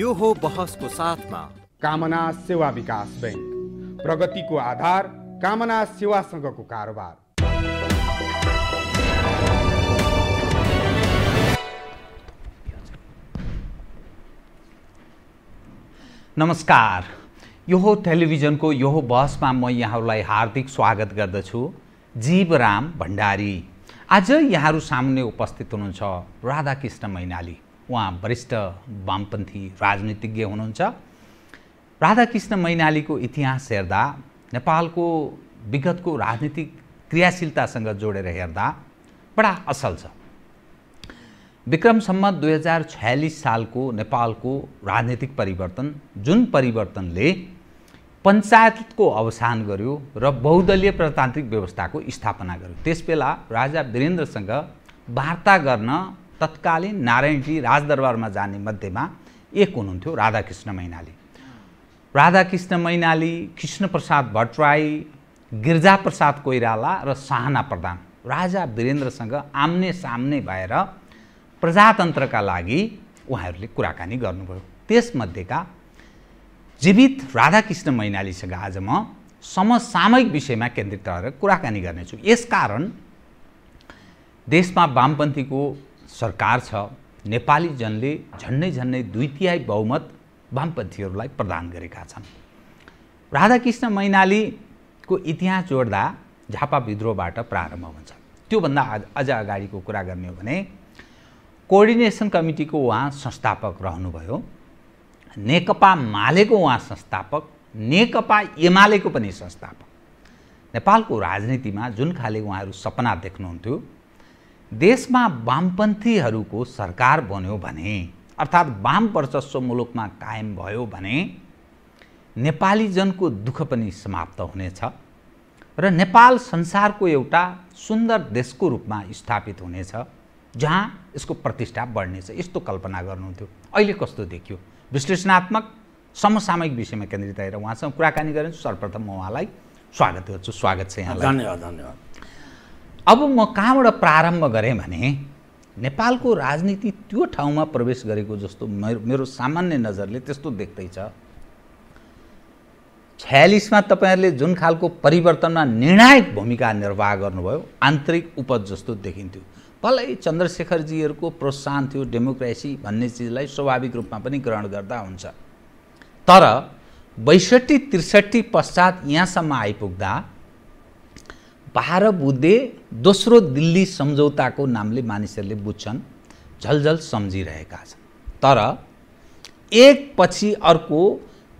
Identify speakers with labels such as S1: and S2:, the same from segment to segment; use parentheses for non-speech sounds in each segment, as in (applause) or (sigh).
S1: यो हो बहसको साथमा कामना सेवा विकास बैङ्क प्रगतिको आधार कामना सेवा सेवासँगको कारोबार नमस्कार यो हो टेलिभिजनको यो हो बहसमा म यहाँहरूलाई हार्दिक स्वागत गर्दछु जीवराम भण्डारी आज यहाँहरू सामुन्ने उपस्थित हुनुहुन्छ राधाकृष्ण मैनाली उहाँ वरिष्ठ वामपन्थी राजनीतिज्ञ हुनुहुन्छ राधाकृष्ण मैनालीको इतिहास हेर्दा नेपालको विगतको राजनीतिक क्रियाशीलतासँग जोडेर हेर्दा बडा असल छ विक्रमसम्म दुई हजार छयालिस सालको नेपालको राजनीतिक परिवर्तन जुन परिवर्तनले पञ्चायतको अवसान गर्यो र बहुदलीय प्रजातान्त्रिक व्यवस्थाको स्थापना गर्यो त्यसबेला राजा वीरेन्द्रसँग वार्ता गर्न तत्कालीन नारायणजी राजदरबारमा जाने मध्येमा एक हुनुहुन्थ्यो राधाकृष्ण मैनाली राधाकृष्ण मैनाली कृष्णप्रसाद भट्टराई गिर्जाप्रसाद कोइराला र साहना प्रधान राजा वीरेन्द्रसँग आम्ने सामने भएर प्रजातन्त्रका लागि उहाँहरूले कुराकानी गर्नुभयो त्यसमध्येका जीवित राधाकृष्ण मैनालीसँग आज म समसामयिक विषयमा केन्द्रित रहेर कुराकानी गर्नेछु यसकारण देशमा वामपन्थीको सरकार छ नेपाली जनले झन्डै झन्डै दुई तिहाई बहुमत वामपन्थीहरूलाई प्रदान गरेका छन् राधाकृष्ण मैनालीको इतिहास जोड्दा झापा विद्रोहबाट प्रारम्भ हुन्छ त्योभन्दा अझ अगाडिको कुरा गर्ने हो भने कोअर्डिनेसन कमिटीको उहाँ संस्थापक रहनुभयो नेकपा मालेको उहाँ संस्थापक नेकपा एमालेको पनि संस्थापक नेपालको राजनीतिमा जुन खाले उहाँहरू सपना देख्नुहुन्थ्यो देशमा वामपन्थीहरूको सरकार बन्यो भने अर्थात् वाम वर्चस्व मुलुकमा कायम भयो भने नेपालीजनको दुःख पनि समाप्त हुनेछ र नेपाल संसारको एउटा सुन्दर देशको रूपमा स्थापित हुनेछ जहाँ यसको प्रतिष्ठा बढ्नेछ यस्तो कल्पना गर्नुहुन्थ्यो अहिले कस्तो देखियो विश्लेषणात्मक समसामयिक विषयमा केन्द्रित भएर उहाँसँग कुराकानी गरे सर्वप्रथम म उहाँलाई स्वागत गर्छु स्वागत छ यहाँलाई धन्यवाद धन्यवाद अब म कहाँबाट प्रारम्भ गरेँ भने नेपालको राजनीति त्यो ठाउँमा प्रवेश गरेको जस्तो मेरो मेरो सामान्य नजरले त्यस्तो देख्दैछ छयालिसमा तपाईँहरूले जुन खालको परिवर्तनमा निर्णायक भूमिका निर्वाह गर्नुभयो आन्तरिक उपज जस्तो देखिन्थ्यो भलै चन्द्रशेखरजीहरूको प्रोत्साहन थियो डेमोक्रेसी भन्ने चिजलाई स्वाभाविक रूपमा पनि ग्रहण गर्दा हुन्छ तर बैसठी त्रिसठी पश्चात यहाँसम्म आइपुग्दा बाह्र बुद्धे दोस्रो दिल्ली सम्झौताको नामले मानिसहरूले बुझ्छन् झलझल सम्झिरहेका छन् तर एक पछि अर्को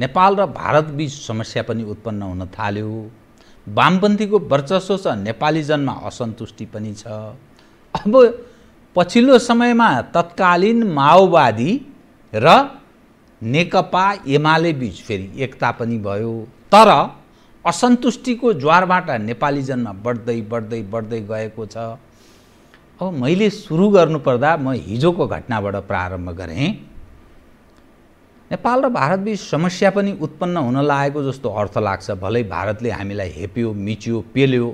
S1: नेपाल र भारतबीच समस्या पनि उत्पन्न हुन थाल्यो वामपन्थीको वर्चस्व छ जनमा असन्तुष्टि पनि छ अब पछिल्लो समयमा तत्कालीन माओवादी र नेकपा एमाले बिच फेरि एकता पनि भयो तर असन्तुष्टिको ज्वारबाट नेपाली जन्म बढ्दै बढ्दै बढ्दै गएको छ अब मैले सुरु गर्नुपर्दा म हिजोको घटनाबाट प्रारम्भ गरेँ नेपाल र भारतबीच समस्या पनि उत्पन्न हुन लागेको जस्तो अर्थ लाग्छ भलै भारतले हामीलाई हेप्यो मिच्यो पेल्यो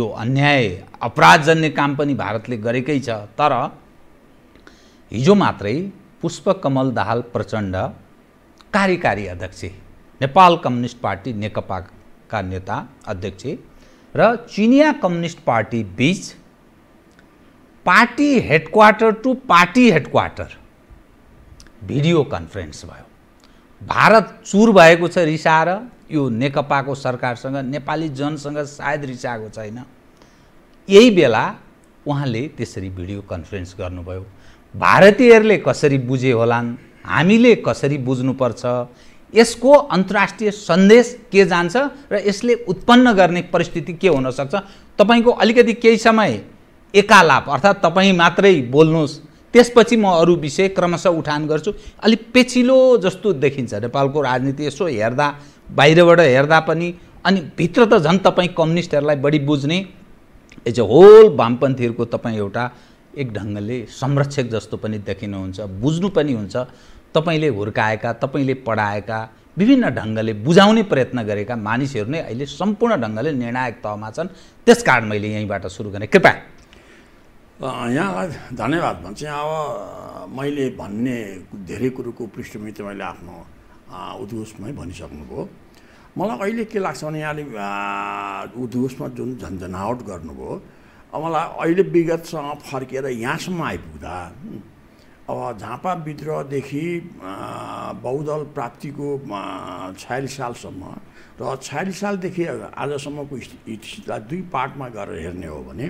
S1: यो अन्याय अपराधजन्य काम पनि भारतले गरेकै छ तर हिजो मात्रै पुष्पकमल दाहाल प्रचण्ड कार्यकारी अध्यक्ष नेपाल कम्युनिस्ट पार्टी नेकपा का नेता अध्यक्ष र चिनिया कम्युनिस्ट पार्टी बीच party headquarter to party headquarter video conference भयो भारत चुर भएको छ रिसाएर यो नेकपाको सरकारसँग नेपाली जनसँग सायद रिसाएको छैन यही बेला उहाँले त्यसरी भिडियो कन्फरेन्स गर्नुभयो भारतीयहरूले कसरी बुझे होलान् हामीले कसरी बुझ्नुपर्छ यसको अन्तर्राष्ट्रिय सन्देश के जान्छ र यसले उत्पन्न गर्ने परिस्थिति के हुनसक्छ तपाईँको अलिकति केही समय एकालाप अर्थात् तपाईँ मात्रै बोल्नुहोस् त्यसपछि म अरू विषय क्रमशः उठान गर्छु अलिक पेचिलो जस्तो देखिन्छ नेपालको राजनीति यसो हेर्दा बाहिरबाट हेर्दा पनि अनि भित्र त झन् तपाईँ कम्युनिस्टहरूलाई बढी बुझ्ने एज अ होल वामपन्थीहरूको तपाईँ एउटा एक ढङ्गले संरक्षक जस्तो पनि देखिनुहुन्छ बुझ्नु पनि हुन्छ तपाईँले हुर्काएका तपाईँले पढाएका विभिन्न ढङ्गले बुझाउने प्रयत्न गरेका मानिसहरू नै अहिले सम्पूर्ण ढङ्गले निर्णायक तहमा छन् त्यस कारण मैले यहीँबाट सुरु गरेँ कृपया
S2: यहाँलाई धन्यवाद भन्छु अब मैले भन्ने धेरै कुरोको पृष्ठभूमि मैले आफ्नो उद्घोषमै भनिसक्नुभयो मलाई अहिले के लाग्छ भने यहाँले उद्घोषमा जुन झन्झनावट गर्नुभयो मलाई अहिले विगतसँग फर्केर यहाँसम्म आइपुग्दा अब झापा विद्रोहदेखि बहुदल प्राप्तिको छयालिस सालसम्म र छयालिस सालदेखि आजसम्मको स्थितिलाई दुई पार्टमा गरेर हेर्ने हो भने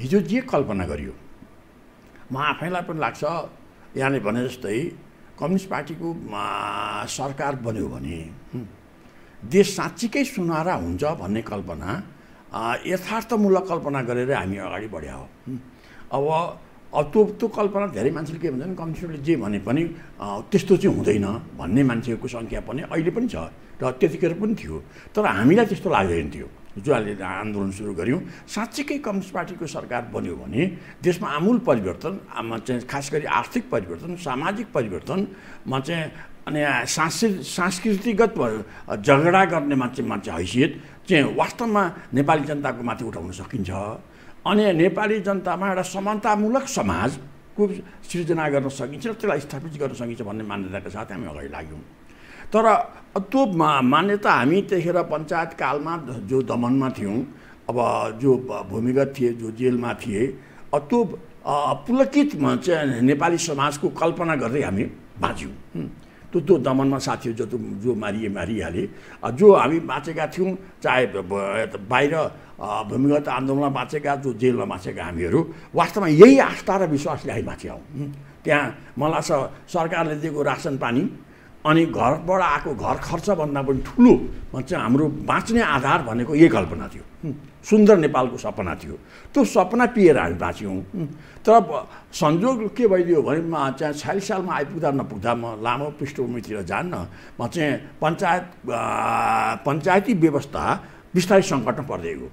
S2: हिजो जे कल्पना गरियो म आफैलाई पनि लाग्छ यहाँले भने जस्तै कम्युनिस्ट पार्टीको सरकार बन्यो भने देश साँच्चीकै सुनारा हुन्छ भन्ने कल्पना यथार्थमूलक कल्पना गरेर हामी अगाडि बढ्या हो अब अब त्यो त्यो कल्पना धेरै मान्छेले के भन्छन् कम्युनिस्टले जे भने पनि त्यस्तो चाहिँ हुँदैन भन्ने मान्छेको सङ्ख्या पनि अहिले पनि छ र त्यतिखेर पनि थियो तर हामीलाई त्यस्तो लाग्दैन थियो जो अहिले आन्दोलन सुरु गऱ्यौँ साँच्चीकै कम्युनिस्ट पार्टीको सरकार बन्यो भने देशमा आमूल परिवर्तन चाहिँ खास गरी आर्थिक परिवर्तन सामाजिक परिवर्तनमा चाहिँ अनि सांस्कृ सांस्कृतिगत झगडा गर्ने मान्छे मान्छे हैसियत चाहिँ वास्तवमा नेपाली जनताको माथि उठाउन सकिन्छ अनि नेपाली जनतामा एउटा समानतामूलक समाजको सृजना गर्न सकिन्छ र त्यसलाई स्थापित गर्न सकिन्छ भन्ने मान्यताका साथ हामी अगाडि लाग्यौँ तर त्यो मान्यता हामी त्यतिखेर पञ्चायत कालमा जो दमनमा थियौँ अब जो भूमिगत थिए जो जेलमा थिए त्यो पुलकित चाहिँ नेपाली समाजको कल्पना गर्दै हामी बाँच्यौँ त्यो त्यो दमनमा साथीहरू जो जो मारिए मारिहाले जो हामी बाँचेका थियौँ चाहे बाहिर भूमिगत आन्दोलनमा बाँचेका जो जेलमा बाँचेका हामीहरू वास्तवमा यही आस्था र विश्वासले हामी बाँचे हौँ त्यहाँ मलाई सरकारले दिएको रासन पानी अनि घरबाट आएको घर खर्चभन्दा पनि ठुलो चाहिँ हाम्रो बाँच्ने आधार भनेको यही कल्पना थियो सुन्दर नेपालको सपना थियो त्यो सपना पिएर हामी बाँच्यौँ तर संजोग के भइदियो भने म चाहिँ छयालिस सालमा आइपुग्दा नपुग्दा म लामो पृष्ठभूमितिर जान्न म चाहिँ पञ्चायत पञ्चायती व्यवस्था बिस्तारै सङ्कटमा पर्दै गयो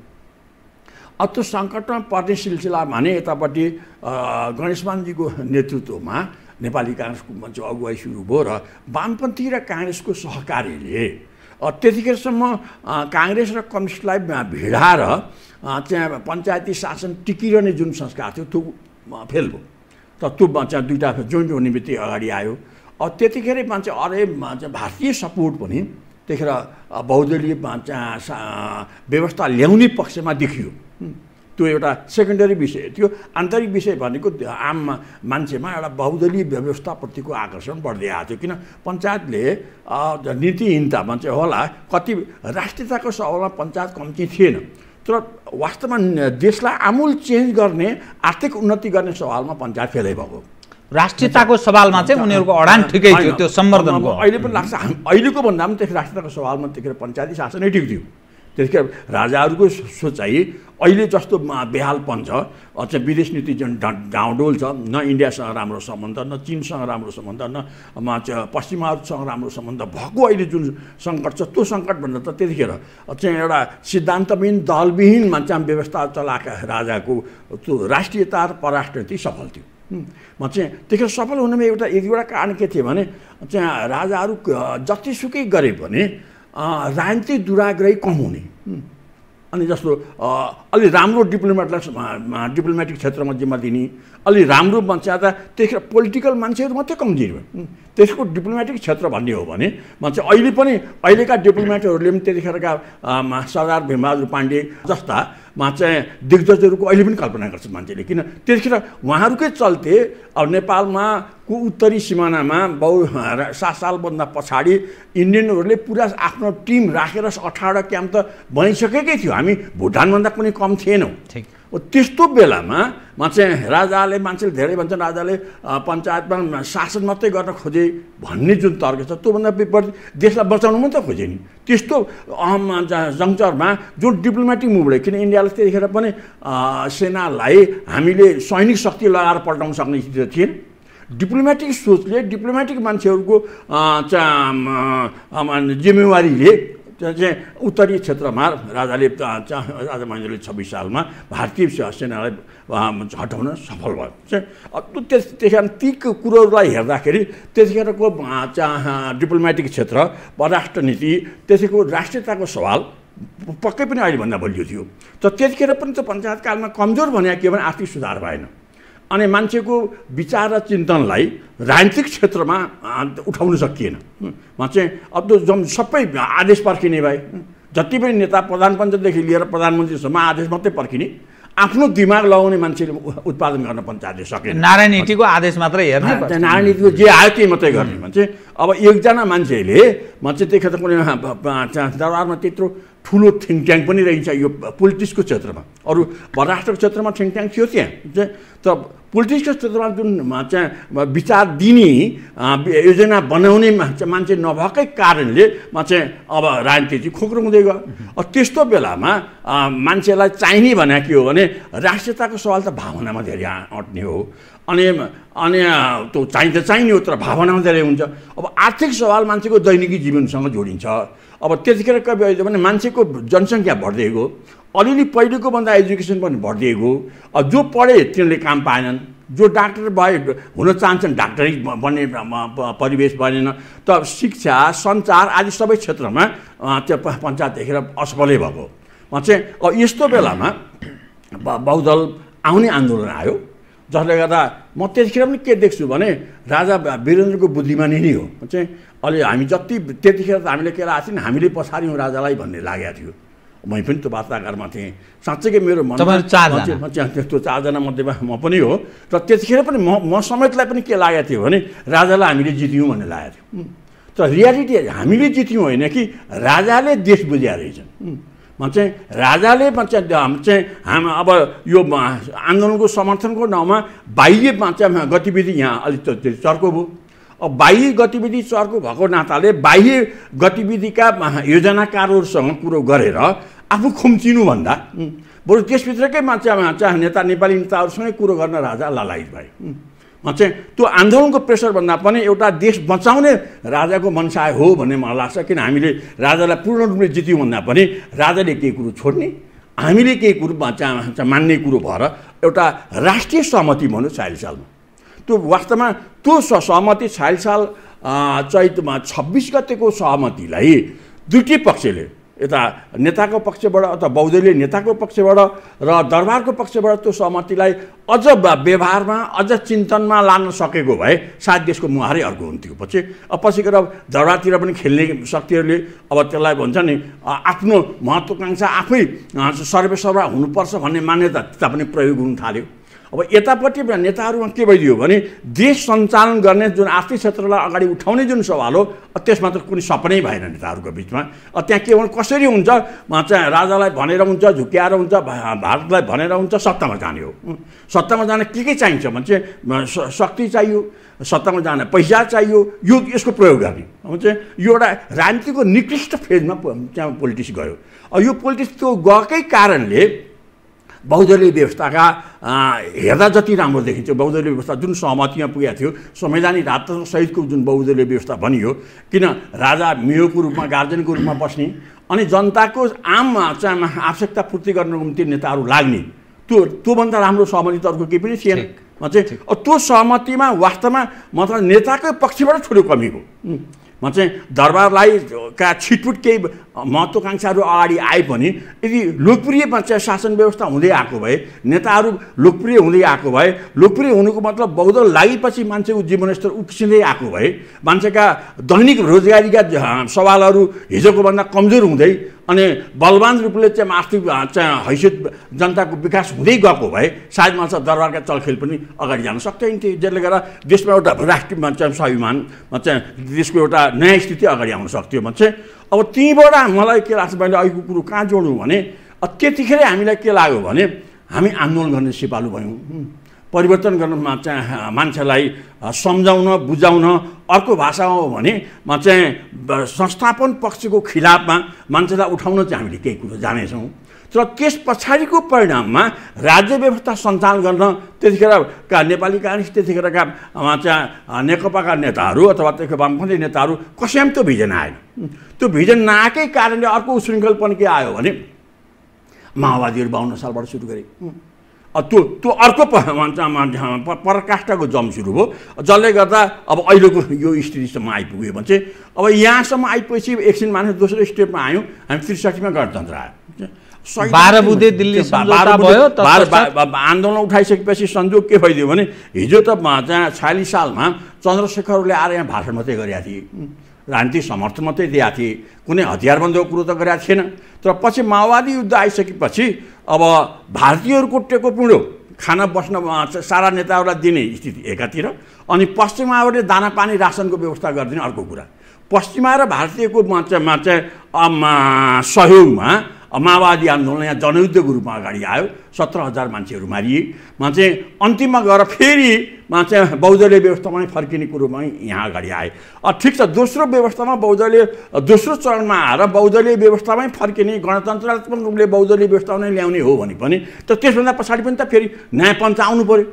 S2: अब त्यो सङ्कटमा पर्ने सिलसिला भने यतापट्टि गणेशमानजीको नेतृत्वमा नेपाली काङ्ग्रेसको मञ्च अगुवाई सुरु भयो र वामपन्थी र काङ्ग्रेसको सहकार्यले त्यतिखेरसम्म काङ्ग्रेस र कम्युनिस्टलाई भिडाएर त्यहाँ पञ्चायती शासन टिकिरहने जुन संस्कार थियो त्यो फेल भयो त त्यो चाहिँ दुइटा जोइन्ट हुने बित्तिकै अगाडि आयो त्यतिखेरै मान्छे अरे भारतीय सपोर्ट पनि त्यतिखेर बहुदलीय चाहिँ व्यवस्था ल्याउने पक्षमा देखियो त्यो एउटा सेकेन्डरी विषय त्यो आन्तरिक विषय भनेको आम मान्छेमा एउटा बहुदलीय व्यवस्थाप्रतिको आकर्षण बढ्दै आएको थियो किन पञ्चायतले नीतिहीनता भन्छ होला कति राष्ट्रियताको सवालमा पञ्चायत कम्ती थिएन तर वास्तवमा देशलाई आमूल चेन्ज गर्ने आर्थिक उन्नति गर्ने सवालमा पञ्चायत फेलै भएको राष्ट्रियताको सवालमा चाहिँ उनीहरूको अडान ठिकै थियो त्यो सम्वर्धनको अहिले पनि लाग्छ अहिलेको भन्दा पनि त्यस राष्ट्रियताको सवालमा त्यतिखेर पञ्चायती शासनै ठिक थियो त्यसकै राजाहरूको सोचाइ अहिले जस्तो बेहालपन छ अझ विदेश नीति जुन ढाँडोल छ न इन्डियासँग राम्रो सम्बन्ध न चिनसँग राम्रो सम्बन्ध न पश्चिमाहरूसँग राम्रो सम्बन्ध भएको अहिले जुन सङ्कट छ त्यो सङ्कटभन्दा त त्यतिखेर चाहिँ एउटा सिद्धान्तविहीन दलविहीन मान्छे व्यवस्था चलाएका राजाको त्यो राष्ट्रियता र पराष्ट्रति सफल थियो म चाहिँ त्यसको सफल हुनुमा एउटा एक दुईवटा कारण के थियो भने चाहिँ राजाहरू जतिसुकै गरे पनि राजनीतिक दुराग्रही कम हुने अनि जस्तो अलि राम्रो डिप्लोमेटलाई डिप्लोमेटिक क्षेत्रमा जिम्मा दिने अलि राम्रो मान्छे त त्यतिखेर पोलिटिकल मान्छेहरू मात्रै कमजोर भयो त्यसको डिप्लोमेटिक क्षेत्र भन्ने हो भने मान्छे अहिले पनि अहिलेका डिप्लोमेटहरूले पनि त्यतिखेरका सरदार भीमबहादुर पाण्डे जस्ता मा चाहिँ दिग्गजहरूको अहिले पनि कल्पना गर्छ मान्छेले किन त्यतिखेर उहाँहरूकै चल्ते अब नेपालमा कु उत्तरी सिमानामा बहु सात सालभन्दा पछाडि इन्डियनहरूले पुरा आफ्नो टिम राखेर अठारवटा क्याम्प त बनाइसकेकै थियो हामी भुटानभन्दा कुनै कम थिएनौँ ठिक त्यस्तो बेलामा मान्छे राजाले मान्छेले धेरै भन्छन् राजाले पञ्चायतमा शासन मात्रै गर्न खोजे भन्ने जुन तर्क छ त्योभन्दा विपरीत देशलाई बचाउनु मात्रै खोजे नि त्यस्तो अहम जङ्चरमा जुन डिप्लोमेटिक मुभले किन इन्डियाले त्यतिखेर पनि सेनालाई हामीले सैनिक शक्ति लगाएर पल्टाउन सक्ने स्थिति थिएन डिप्लोमेटिक सोचले डिप्लोमेटिक मान्छेहरूको जिम्मेवारीले चाहिँ उत्तरी क्षेत्रमा राजाले राजा महेन्द्रले छब्बिस सालमा भारतीय सेनालाई हटाउन सफल भयो चाहिँ त्यस त्यस कारण ती कुरोहरूलाई हेर्दाखेरि त्यतिखेरको त्यसखेरको डिप्लोमेटिक क्षेत्र परराष्ट्र नीति त्यसैको राष्ट्रियताको सवाल पक्कै पनि अहिलेभन्दा बलियो थियो तर त्यतिखेर पनि त पञ्चायतकालमा कमजोर भने के भने आर्थिक सुधार भएन अनि मान्छेको विचार र चिन्तनलाई राजनीतिक क्षेत्रमा उठाउन सकिएन म चाहिँ अब त्यो जम सबै आदेश पर्खिने भए जति पनि नेता प्रधान लिएर प्रधानमन्त्रीसम्म आदेश मात्रै पर्खिने आफ्नो दिमाग लगाउने मान्छेले उत्पादन गर्न पञ्चायतले सके नारायण नीतिको आदेश मात्रै हेर्ने नारायण नीतिको जे आयो त्यही मात्रै गर्ने मान्छे अब एकजना मान्छेले मान्छे चाहिँ त्यही खेत कुनै दरबारमा त्यत्रो ठुलो थिङ्क ट्याङ्क पनि रहन्छ यो पोलिटिक्सको क्षेत्रमा अरू परराष्ट्रको क्षेत्रमा थिङ्क ट्याङ्क थियो त्यहाँ तर पोलिटिक्सको क्षेत्रमा जुन चाहिँ विचार दिने योजना बनाउने मान्छे नभएकै कारणले चाहिँ अब राजनीति चाहिँ खोक्रो हुँदै गयो त्यस्तो बेलामा मान्छेलाई चाहिने भने के हो भने राष्ट्रियताको सवाल त भावनामा धेरै अट्ने हो अनि अनि त्यो चाहिँ त चाहिने हो तर भावनामा धेरै हुन्छ अब आर्थिक सवाल मान्छेको दैनिकी जीवनसँग जोडिन्छ अब त्यतिखेर कवि अहिले भने मान्छेको जनसङ्ख्या बढिदिएको अलिअलि पहिलेको भन्दा एजुकेसन पनि बढिदिएको अब जो पढे तिनीहरूले काम पाएनन् जो डाक्टर भए हुन चाहन्छन् डाक्टरै बन्ने परिवेश बनेन त शिक्षा सञ्चार आदि सबै क्षेत्रमा त्यो पञ्चायत देखेर असफलै भएको म चाहिँ अब यस्तो बेलामा बहुदल आउने आन्दोलन आयो जसले गर्दा म त्यतिखेर पनि के देख्छु भने राजा वीरेन्द्रको बुद्धिमानी नै हो चाहिँ अहिले हामी जति त्यतिखेर त हामीले के लाग्छ नि हामीले पछाड्यौँ राजालाई भन्ने लागेको थियो मै पनि त्यो वार्ताकारमा थिएँ साँच्चैकै मेरो मन त्यस्तो चारजना मध्येमा म पनि हो र त्यतिखेर पनि म म समेतलाई पनि के लागेको थियो भने राजालाई हामीले जित्यौँ भन्ने लागेको थियो तर रियालिटी हामीले जित्यौँ होइन कि राजाले देश बुझ्या रहेछन् म चाहिँ राजाले चाहिँ हाम अब यो आन्दोलनको समर्थनको नाउँमा बाह्य गतिविधि यहाँ अलिक चर्को भयो बाह्य गतिविधि चर्को भएको नाताले बाह्य गतिविधिका योजनाकारहरूसँग कुरो गरेर आफू खुम्चिनुभन्दा बरु त्यसभित्रकै मान्छे चाहिँ नेता नेपाली नेताहरूसँगै कुरो गर्न राजा लालायित भए म चाहिँ त्यो आन्दोलनको प्रेसरभन्दा पनि एउटा देश बचाउने राजाको मनसाय हो भन्ने मलाई लाग्छ किन हामीले राजालाई पूर्ण रूपले जित्यौँ भन्दा पनि राजाले केही कुरो छोड्ने हामीले केही कुरो मान्ने कुरो भएर एउटा राष्ट्रिय सहमति भनौँ चालिस त्यो वास्तवमा त्यो सहमति छायल साल चैतमा छब्बिस गतेको सहमतिलाई दुईटै पक्षले यता नेताको पक्षबाट अथवा बौद्धले नेताको पक्षबाट र दरबारको पक्षबाट त्यो सहमतिलाई अझ व्यवहारमा अझ चिन्तनमा लान सकेको भए सायद देशको मुहारै अर्को हुन्थ्यो पछि अब पछि गएर दरबारतिर पनि खेल्ने शक्तिहरूले अब त्यसलाई भन्छ नि आफ्नो महत्त्वकाङ्क्षा आफै सर्वेसर्वा हुनुपर्छ भन्ने मान्यता त्यता पनि प्रयोग हुन थाल्यो अब यतापट्टि नेताहरूमा के भइदियो भने देश सञ्चालन गर्ने जुन आर्थिक क्षेत्रलाई अगाडि उठाउने जुन सवाल हो त्यसमा त कुनै सपनै भएन नेताहरूको बिचमा त्यहाँ के भन्नु कसरी हुन्छ चाहिँ राजालाई भनेर हुन्छ झुक्याएर हुन्छ भारतलाई भनेर हुन्छ सत्तामा जाने हो सत्तामा जान के के चाहिन्छ भने चाहिँ शक्ति चाहियो सत्तामा जान पैसा चाहियो यो यसको प्रयोग गर्ने अब चाहिँ यो एउटा राजनीतिको निकृष्ट फेजमा त्यहाँ पोलिटिक्स गयो यो पोलिटिक्स त्यो गएकै कारणले बौद्धले व्यवस्थाका हेर्दा जति राम्रो देखिन्छ बौद्धले व्यवस्था जुन सहमतिमा पुगेको थियो संवैधानिक राजतन्त्र सहितको जुन बहुदलीय व्यवस्था भनियो किन राजा मेयोको रूपमा गार्जेनको रूपमा बस्ने अनि जनताको आम चाहिँ आवश्यकता पूर्ति गर्नको निम्ति नेताहरू लाग्ने त्यो त्योभन्दा राम्रो सहमति त अर्को केही पनि थिएन चाहिँ त्यो सहमतिमा वास्तवमा मतलब नेताकै पक्षबाट ठुलो कमी हो म चाहिँ दरबारलाई का छिटफुट केही महत्त्वाकाङ्क्षाहरू अगाडि आए पनि यदि लोकप्रिय पञ्चायत शासन व्यवस्था हुँदै आएको भए नेताहरू लोकप्रिय हुँदै आएको भए लोकप्रिय हुनुको मतलब बहुदल लागेपछि मान्छेको जीवनस्तर उक्सिँदै आएको भए मान्छेका दैनिक रोजगारीका सवालहरू हिजोको भन्दा कमजोर हुँदै अनि बलवान रूपले चाहिँ आर्थिक चाहिँ हैसियत जनताको विकास हुँदै गएको भए सायद मान्छ दरबारका चलखेल पनि अगाडि जान सक्दैनथे जसले गर्दा देशमा एउटा राष्ट्रिय चाहिँ स्वाभिमान चाहिँ देशको एउटा नयाँ स्थिति अगाडि आउन सक्थ्यो भने चाहिँ अब त्यहीँबाट मलाई के लाग्छ मैले अहिलेको कुरो कहाँ जोडौँ भने त्यतिखेरै हामीलाई के लाग्यो भने हामी आन्दोलन गर्ने सिपालु भयौँ परिवर्तन गर्नमा चाहिँ मान्छेलाई सम्झाउन बुझाउन अर्को भाषामा हो भने चाहिँ संस्थापन पक्षको खिलाफमा मान्छेलाई उठाउन चाहिँ हामीले केही कुरो जानेछौँ तर त्यस पछाडिको परिणाममा राज्य व्यवस्था सञ्चालन गर्न त्यतिखेरका नेपाली काङ्ग्रेस त्यतिखेरका चाहिँ नेकपाका नेताहरू अथवा त्यसको वामपन्थी नेताहरू कसैमा त्यो भिजन आएन त्यो भिजन नआएकै कारणले अर्को पनि के आयो भने माओवादीहरू बाहन्न सालबाट सुरु गरे त्यो त्यो अर्को पराकाष्ठाको जम सुरु भयो जसले गर्दा अब अहिलेको यो स्थितिसम्म आइपुग्यो भने चाहिँ अब यहाँसम्म आइपुगेपछि एकछिन मानिस दोस्रो स्टेपमा आयौँ हामी त्रिसठीमा गणतन्त्र आयो बाह्र बुधे दिल्ली भयो आन्दोलन उठाइसकेपछि संजोग के भइदियो भने हिजो त त्यहाँ छयालिस सालमा चन्द्रशेखरले आएर यहाँ भाषण मात्रै गरेका थिए राजनीति समर्थन मात्रै दिएका थिए कुनै हतियारबन्दीको कुरो त गरेका थिएन तर पछि माओवादी युद्ध आइसकेपछि अब भारतीयहरूको टेको पिँडो खाना बस्न सारा नेताहरूलाई दिने स्थिति एकातिर अनि पश्चिमाहरूले दाना पानी रासनको व्यवस्था गरिदिने अर्को कुरा पश्चिमा र भारतीयको चाहिँ सहयोगमा माओवादी आन्दोलन यहाँ जनयुद्धको रूपमा अगाडि आयो सत्र हजार मान्छेहरू मारिए मा चाहिँ अन्तिममा गएर फेरि मा चाहिँ बौद्धले व्यवस्थामा फर्किने कुरोमै यहाँ अगाडि आए ठिक छ दोस्रो व्यवस्थामा बौद्धले दोस्रो चरणमा आएर बौद्धले व्यवस्थामै फर्किने गणतन्त्रात्मक रूपले बौद्धले व्यवस्थामा ल्याउने हो भने पनि त त्यसभन्दा पछाडि पनि त फेरि न्यायपञ्च आउनु पऱ्यो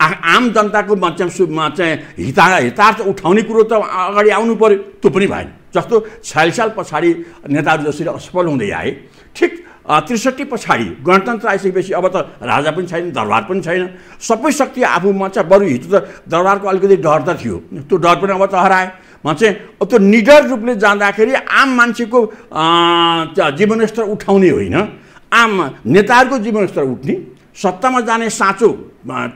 S2: आ आम जनताको चाहिँ चाहिँ हिता हितार्थ उठाउने कुरो त अगाडि आउनु पऱ्यो त्यो पनि भएन जस्तो छयालिस साल पछाडि नेताहरू जसरी असफल हुँदै आए ठिक त्रिसठी पछाडि गणतन्त्र आइसकेपछि अब त राजा पनि छैन दरबार पनि छैन सबै शक्ति आफूमा चाहिँ बरु हिजो त दरबारको अलिकति डर त थियो त्यो डर पनि अब त हराए म चाहिँ त्यो निडर रूपले जाँदाखेरि आम मान्छेको जीवनस्तर उठाउने होइन आम नेताहरूको जीवनस्तर उठ्ने सत्तामा जाने साँचो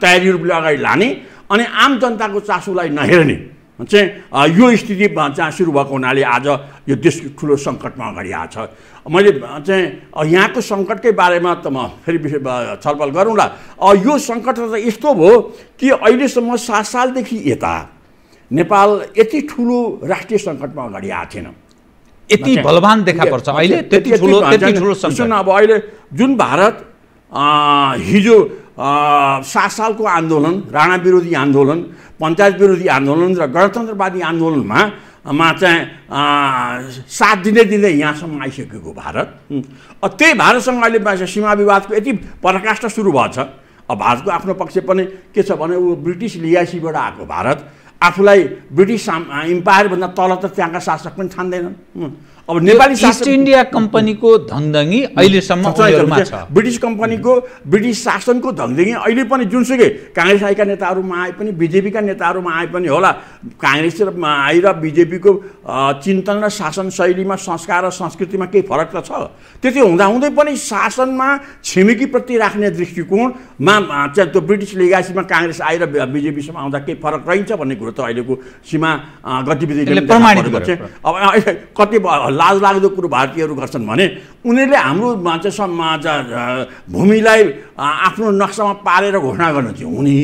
S2: तयारी रूपले अगाडि लाने अनि आम जनताको चासोलाई नहेर्ने चाहिँ यो स्थिति जहाँ सुरु भएको हुनाले आज यो देश ठुलो सङ्कटमा अगाडि आएको छ मैले चाहिँ यहाँको सङ्कटकै बारेमा त म फेरि विषय छलफल गरौँला यो सङ्कट त यस्तो भयो कि अहिलेसम्म सात सालदेखि यता नेपाल यति ठुलो राष्ट्रिय सङ्कटमा अगाडि आएको थिएन यति बलवान देखा पर्छ अहिले त्यति ठुलो सुन अब अहिले जुन भारत हिजो सात सालको आन्दोलन राणा विरोधी आन्दोलन पञ्चायत विरोधी आन्दोलन र गणतन्त्रवादी आन्दोलनमा मा चाहिँ साथ दिँदै दिँदै यहाँसम्म आइसकेको भारत त्यही भारतसँग अहिले सीमा विवादको यति पराकाष्ठ सुरु भएको छ अब भारतको आफ्नो पक्ष पनि के छ भने ऊ ब्रिटिस लिआइसीबाट आएको भारत आफूलाई ब्रिटिस इम्पायरभन्दा तल त त्यहाँका शासक पनि छान्दैनन् अब नेपाली इस्ट इन्डिया कम्पनीको धङधङ्गी अहिलेसम्म ब्रिटिस कम्पनीको ब्रिटिस शासनको धङधङ्गी अहिले पनि जुनसुकै काङ्ग्रेस आएका नेताहरूमा आए पनि बिजेपीका नेताहरूमा आए पनि होला काङ्ग्रेस र आइ बिजेपीको चिन्तन र शासन शैलीमा संस्कार र संस्कृतिमा केही फरक त छ त्यति हुँदाहुँदै पनि शासनमा छिमेकीप्रति राख्ने दृष्टिकोणमा चाहिँ त्यो ब्रिटिस लेगासीमा काङ्ग्रेस आएर बिजेपीसम्म आउँदा केही फरक रहन्छ भन्ने कुरो त अहिलेको सीमा गतिविधि अब कति लाज लाग्दो कुरो भारतीयहरू गर्छन् भने उनीहरूले हाम्रो भूमिलाई आफ्नो नक्सामा पारेर घोषणा गर्नु चाहिँ हुने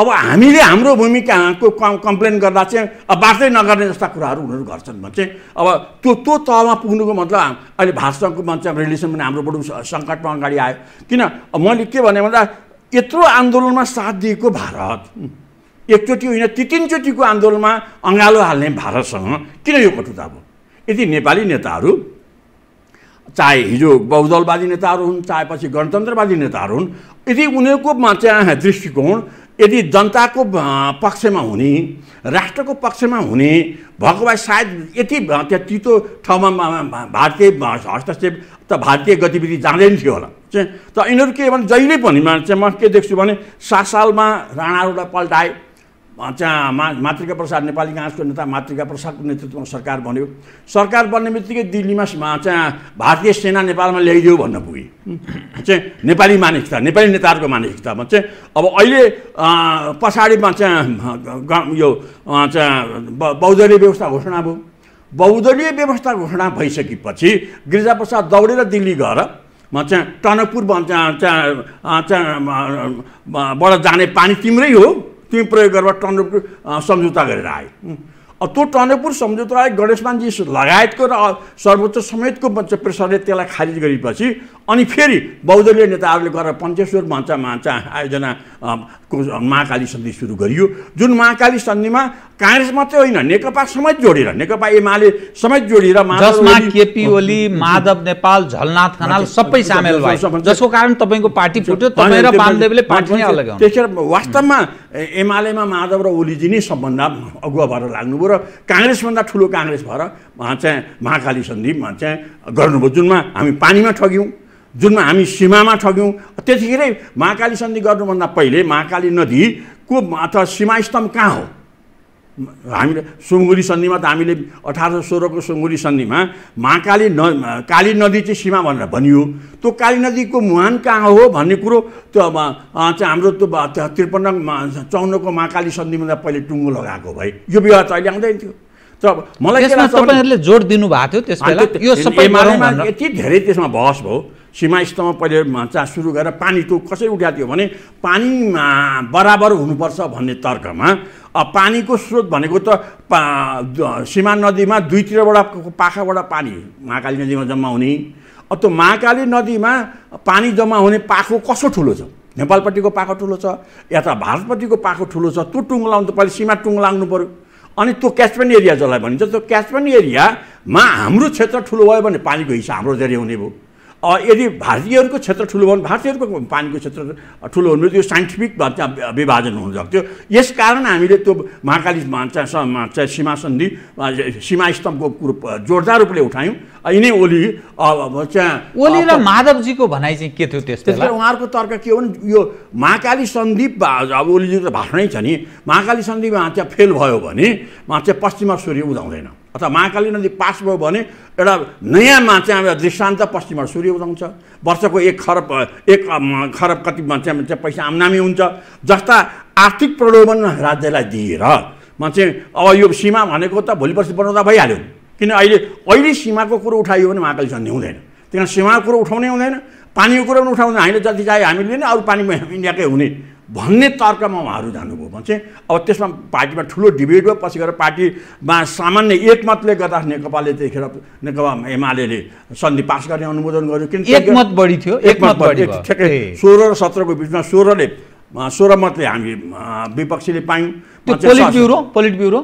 S2: अब हामीले हाम्रो भूमिकाको कम् कम्प्लेन गर्दा चाहिँ अब वार्तै नगर्ने जस्ता कुराहरू उनीहरू गर्छन् भने चाहिँ अब त्यो त्यो तहमा पुग्नुको मतलब अहिले भारतसँगको मान्छे रिलेसन पनि हाम्रो बडो सङ्कटमा अगाडि आयो किन मैले के भने भन्दा यत्रो आन्दोलनमा साथ दिएको भारत एकचोटि होइन ती तिनचोटिको आन्दोलनमा अँगालो हाल्ने भारतसँग किन यो कटुता भयो यदि नेपाली नेताहरू चाहे हिजो बहुदलवादी नेताहरू हुन् चाहे पछि गणतन्त्रवादी नेताहरू हुन् यदि उनीहरूको चाहिँ दृष्टिकोण यदि जनताको पक्षमा हुने राष्ट्रको पक्षमा हुने भएको भए सायद यति त्यहाँ तितो ठाउँमा भारतीय हस्तक्षेप त भारतीय गतिविधि जाँदैन थियो होला चाहिँ त यिनीहरू के भने जहिले पनि चाहिँ म के देख्छु भने सात सालमा राणाहरूलाई पल्टाए चाहिँ मा मातृका प्रसाद नेपाली काङ्ग्रेसको नेता मातृका प्रसादको नेतृत्वमा सरकार बन्यो सरकार बन्ने बित्तिकै दिल्लीमा चाहिँ भारतीय सेना नेपालमा ल्याइदियो भन्न पुगेँ चाहिँ नेपाली मानसिकता नेपाली नेताहरूको मानसिकतामा चाहिँ अब अहिले पछाडिमा चाहिँ यो चाहिँ बहुदलीय व्यवस्था घोषणा भयो बहुदलीय व्यवस्था घोषणा भइसकेपछि गिरिजाप्रसाद दौडेर दिल्ली गएर म चाहिँ टनकपुर बाट जाने पानी तिम्रै हो त्यहीँ प्रयोग गरेर टनकपुर सम्झौता गरेर आए त्यो टनकपुर सम्झौता आए गणेशमानजी लगायतको र सर्वोच्च समेतको प्रेसरले त्यसलाई खारिज गरेपछि अनि फेरि बौद्धलीय नेताहरूले गरेर पञ्चेश्वर मञ्चा मान्छा आयोजना महाकाली सन्धि सुरु गरियो जुन महाकाली सन्धिमा काङ्ग्रेस मात्रै होइन नेकपा समेत जोडेर नेकपा एमाले समेत जोडेर जसमा केपी ओली (laughs) माधव नेपाल झलनाथ खनाल सबै सामेल भए जसको कारण तपाईँको पार्टी फुट्यो तपाईँ र बामदेवले पार्टी नै अलग त्यसरी वास्तवमा एमालेमा माधव र ओलीजी नै सबभन्दा अगुवा भएर लाग्नुभयो र काङ्ग्रेसभन्दा ठुलो काङ्ग्रेस भएर उहाँ चाहिँ महाकाली सन्धि चाहिँ गर्नुभयो जुनमा हामी पानीमा ठग्यौँ जुनमा हामी सीमामा ठग्यौँ त्यतिखेरै महाकाली सन्धि गर्नुभन्दा पहिले महाकाली नदीको को अथवा सीमास्तम्भ कहाँ हो हामीले सुँगुरी सन्धिमा त हामीले अठार सय सोह्रको सुँगुरी सन्धिमा महाकाली न काली नदी चाहिँ सीमा भनेर भनियो त्यो काली नदीको मुहान कहाँ हो भन्ने कुरो त्यो चाहिँ हाम्रो त्यो त्रिपन्न चौन्नको महाकाली सन्धिमा पहिले टुङ्गो लगाएको भए यो विवाह त अहिले आउँदैन थियो तर मलाई तपाईँहरूले जोड दिनुभएको थियो त्यसमा यति धेरै त्यसमा बहस भयो सीमास्थमा पहिले चा सुरु गरेर पानी कसरी उठाएको थियो भने पानी बराबर हुनुपर्छ भन्ने तर्कमा पानीको स्रोत भनेको त पा सीमा नदीमा दुईतिरबाट पाखाबाट पानी महाकाली नदीमा जम्मा हुने त्यो महाकाली नदीमा पानी जम्मा हुने पाखो कसो ठुलो छ नेपालपट्टिको पाखो ठुलो छ या त भारतपट्टिको पाखो ठुलो छ त्यो टुङ्गो लाउनु त पहिले सीमा टुङ्गो लाग्नु पऱ्यो अनि त्यो क्याचमेन्ट एरिया जसलाई भनिन्छ त्यो क्याचमेन्ट एरियामा हाम्रो क्षेत्र ठुलो भयो भने पानीको हिस्सा हाम्रो धेरै हुने भयो यदि भारतीयहरूको क्षेत्र ठुलो भयो भने भारतीयहरूको पानीको क्षेत्र ठुलो हुनु त्यो साइन्टिफिक त्यहाँ विभाजन हुन यस कारण हामीले त्यो महाकाली सीमा सन्धि सीमा स्तम्भको कुरो जोरदार रूपले उठायौँ यिनै ओली अब चाहिँ ओली र माधवजीको भनाइ चाहिँ के थियो त्यस त्यसले उहाँहरूको तर्क के हो भने यो महाकाली सन्धि अब ओलीजीको भाषणै छ नि महाकाली सन्धिमा चाहिँ फेल भयो भने चाहिँ पश्चिमा सूर्य उदाउँदैन अथवा महाकाली नदी पास भयो भने एउटा नयाँमा चाहिँ हामी दृष्टान्त पश्चिमबाट सूर्य उदाउँछ वर्षको एक खरब एक खरब कतिमा चाहिँ पैसा आमनामी हुन्छ जस्ता आर्थिक प्रलोभन राज्यलाई दिएर मान्छे चाहिँ अब यो सीमा भनेको त भोलि पर्सि बनाउँदा भइहाल्यो किन अहिले अहिले सीमाको कुरो उठाइयो भने महाकाली सन्धि हुँदैन त्यही सीमाको कुरो उठाउने हुँदैन पानीको कुरो पनि उठाउँदैन हामीले जति चाहियो हामीले नै अरू पानी इन्डियाकै हुने भन्ने तर्कमा उहाँहरू जानुभयो भने चाहिँ अब त्यसमा पार्टीमा ठुलो डिबेट भयो पछि गएर पार्टीमा सामान्य एकमतले गर्दा नेकपाले त्यतिखेर नेकपा एमाले सन्धि पास गर्ने अनुमोदन गर्यो किन एकमत
S1: बढी थियो एकमत बढी ठ्याक्कै
S2: सोह्र र सत्रको बिचमा सोह्रले सोह्र मतले हामी विपक्षीले पायौँ पोलिट ब्युरो पोलिट ब्युरो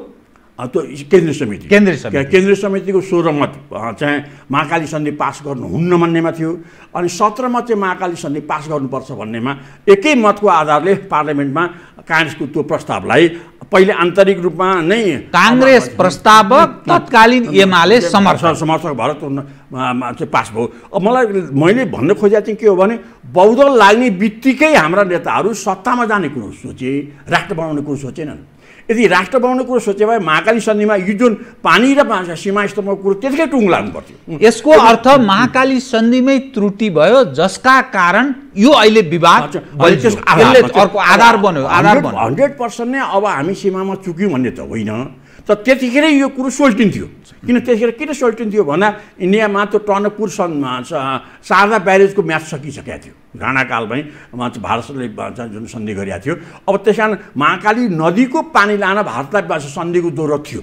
S2: त्यो केन्द्रीय समिति केन्द्रीय समिति केन्द्रीय समितिको सोह्र मत चाहिँ महाकाली सन्धि पास गर्नुहुन्न भन्नेमा थियो अनि सत्रमा चाहिँ महाकाली सन्धि पास गर्नुपर्छ भन्नेमा एकै मतको आधारले पार्लियामेन्टमा काङ्ग्रेसको त्यो प्रस्तावलाई पहिले आन्तरिक रूपमा नै काङ्ग्रेस प्रस्तावक तत्कालीन एमाले समर्थक समर्थक भएर चाहिँ पास भयो अब मलाई मैले भन्न खोजेको चाहिँ के हो भने बौद्ध लाग्ने बित्तिकै हाम्रा नेताहरू सत्तामा जाने कुरो सोचे राष्ट्र बनाउने कुरो सोचेनन् यदि राष्ट्र बनाउने कुरो सोचे भए महाकाली सन्धिमा यो जुन पानी र सीमा स्तम्भको कुरो त्यतिकै टुङ लाग्नु पर्थ्यो यसको अर्थ महाकाली सन्धिमै त्रुटि
S1: भयो जसका कारण यो अहिले विवाद अर्को आधार बन्यो आधार
S2: हन्ड्रेड पर्सेन्ट नै अब हामी सीमामा चुक्यौँ भन्ने त होइन तर त्यतिखेरै यो कुरो सोल्टिन्थ्यो किन त्यसखेर किन सोल्टिन्थ्यो भन्दा इन्डियामा त्यो टनकपुर सङ्घमा शारदा ब्यारेजको म्याच सकिसकेको थियो घाँडाकालमै भारतले जुन सन्धि गरिरहेको थियो अब त्यस कारण महाकाली नदीको पानी लान भारतलाई सन्धिको जरुरत थियो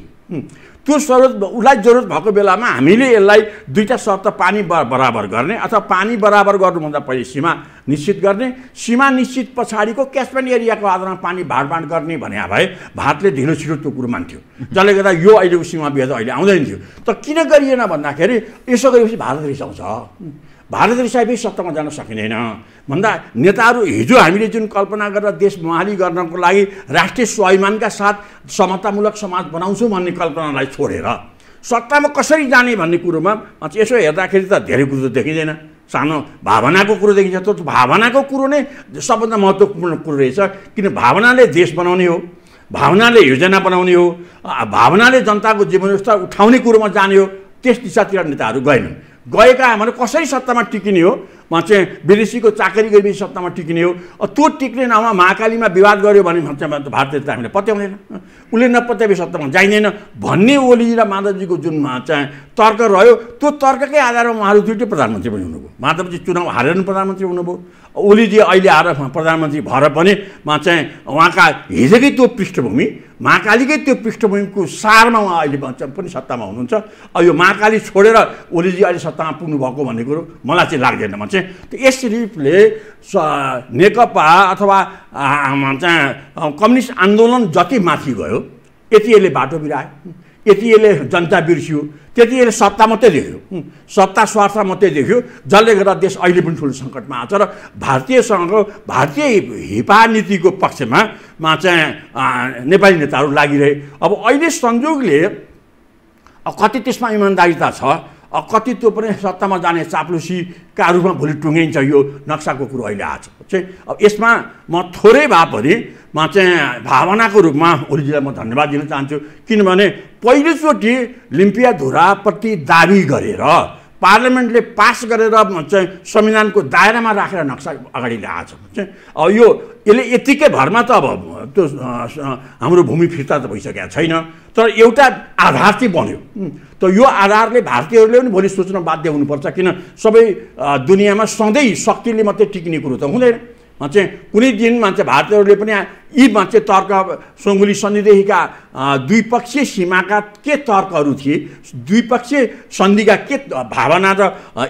S2: त्यो स्रोत उसलाई जरुरत भएको बेलामा हामीले यसलाई दुईवटा शर्त पानी बराबर गर्ने अथवा पानी बराबर गर्नुभन्दा पहिले सीमा निश्चित गर्ने सीमा निश्चित पछाडिको क्याचमेन्ट एरियाको आधारमा पानी भाँडबाँड गर्ने भने भए भारतले ढिलो छिटो त्यो कुरो मान्थ्यो जसले गर्दा यो अहिलेको सीमा विवाद अहिले आउँदैन थियो तर किन गरिएन भन्दाखेरि यसो गरेपछि भारत रिसाउँछ भारत सायद सत्तामा जान सकिँदैन भन्दा नेताहरू हिजो हामीले जुन कल्पना गरेर देश बहाली गर्नको लागि राष्ट्रिय स्वाभिमानका साथ समतामूलक समाज बनाउँछु भन्ने कल्पनालाई छोडेर सत्तामा कसरी जाने भन्ने कुरोमा यसो हेर्दाखेरि त धेरै कुरो देखिँदैन सानो भावनाको कुरो देखिन्छ त्यो भावनाको कुरो नै सबभन्दा महत्त्वपूर्ण कुरो रहेछ किन भावनाले देश बनाउने हो भावनाले योजना बनाउने हो भावनाले जनताको जीवनस्तर उठाउने कुरोमा जाने हो त्यस दिशातिर नेताहरू गएनन् गएका भने कसरी सत्तामा टिकिने हो चाहिँ विदेशीको चाकरी गरी सत्तामा टिक्ने हो त्यो टिक्ने नाउँमा महाकालीमा विवाद गऱ्यो भने चाहिँ भारतीय त हामीले पत्याउँदैन उसले नपत्यापि सत्तामा जाइँदैन भन्ने ओली र माधवजीको जुन चाहिँ तर्क रह्यो त्यो तर्ककै आधारमा उहाँहरू दुइटै प्रधानमन्त्री पनि हुनुभयो माधवजी चुनाव हारेर पनि प्रधानमन्त्री हुनुभयो ओलीजी अहिले आएर प्रधानमन्त्री भएर पनि मा चाहिँ उहाँका हिजोकै त्यो पृष्ठभूमि महाकालीकै त्यो पृष्ठभूमिको सारमा उहाँ अहिले पनि सत्तामा हुनुहुन्छ अब यो महाकाली छोडेर ओलीजी अहिले सत्तामा पुग्नु भएको भन्ने कुरो मलाई चाहिँ लाग्दैन म चाहिँ त्यो यसरीले नेकपा अथवा चाहिँ कम्युनिस्ट आन्दोलन जति माथि गयो त्यति यसले बाटो बिरायो यति यसले जनता बिर्सियो त्यति यसले सत्ता मात्रै देख्यो सत्ता स्वार्थ मात्रै देख्यो जसले गर्दा देश अहिले पनि ठुलो सङ्कटमा आएको छ र भारतीयसँगको भारतीय हिपा नीतिको पक्षमा मा चाहिँ नेपाली नेताहरू लागिरहे अब अहिले संयोगले कति त्यसमा इमान्दारिता छ कति त्यो पनि सत्तामा जाने चाप्लुसीका रूपमा भोलि टुङ्गिन्छ यो नक्साको कुरो अहिले आएको छ चाहिँ अब यसमा म थोरै भए पनि मा चाहिँ भावनाको रूपमा ओलीजीलाई म धन्यवाद दिन चाहन्छु किनभने पहिलोचोटि लिम्पिया धुराप्रति दाबी गरेर पार्लियामेन्टले पास गरेर चाहिँ संविधानको दायरामा राखेर नक्सा अगाडि ल्याएको छ चाहिँ अब यो यसले यत्तिकै भरमा त अब त्यो हाम्रो भूमि फिर्ता त भइसकेको छैन तर एउटा आधार चाहिँ बन्यो त यो आधारले भारतीयहरूले पनि भोलि सोच्न बाध्य हुनुपर्छ किन सबै दुनियाँमा सधैँ शक्तिले मात्रै टिक्ने कुरो त हुँदैन चाहिँ कुनै दिन चाहिँ भारतीयहरूले पनि यी चाहिँ तर्क सङ्गुली सन्धिदेखिका द्विपक्षीय सीमाका के तर्कहरू थिए द्विपक्षीय सन्धिका के भावना र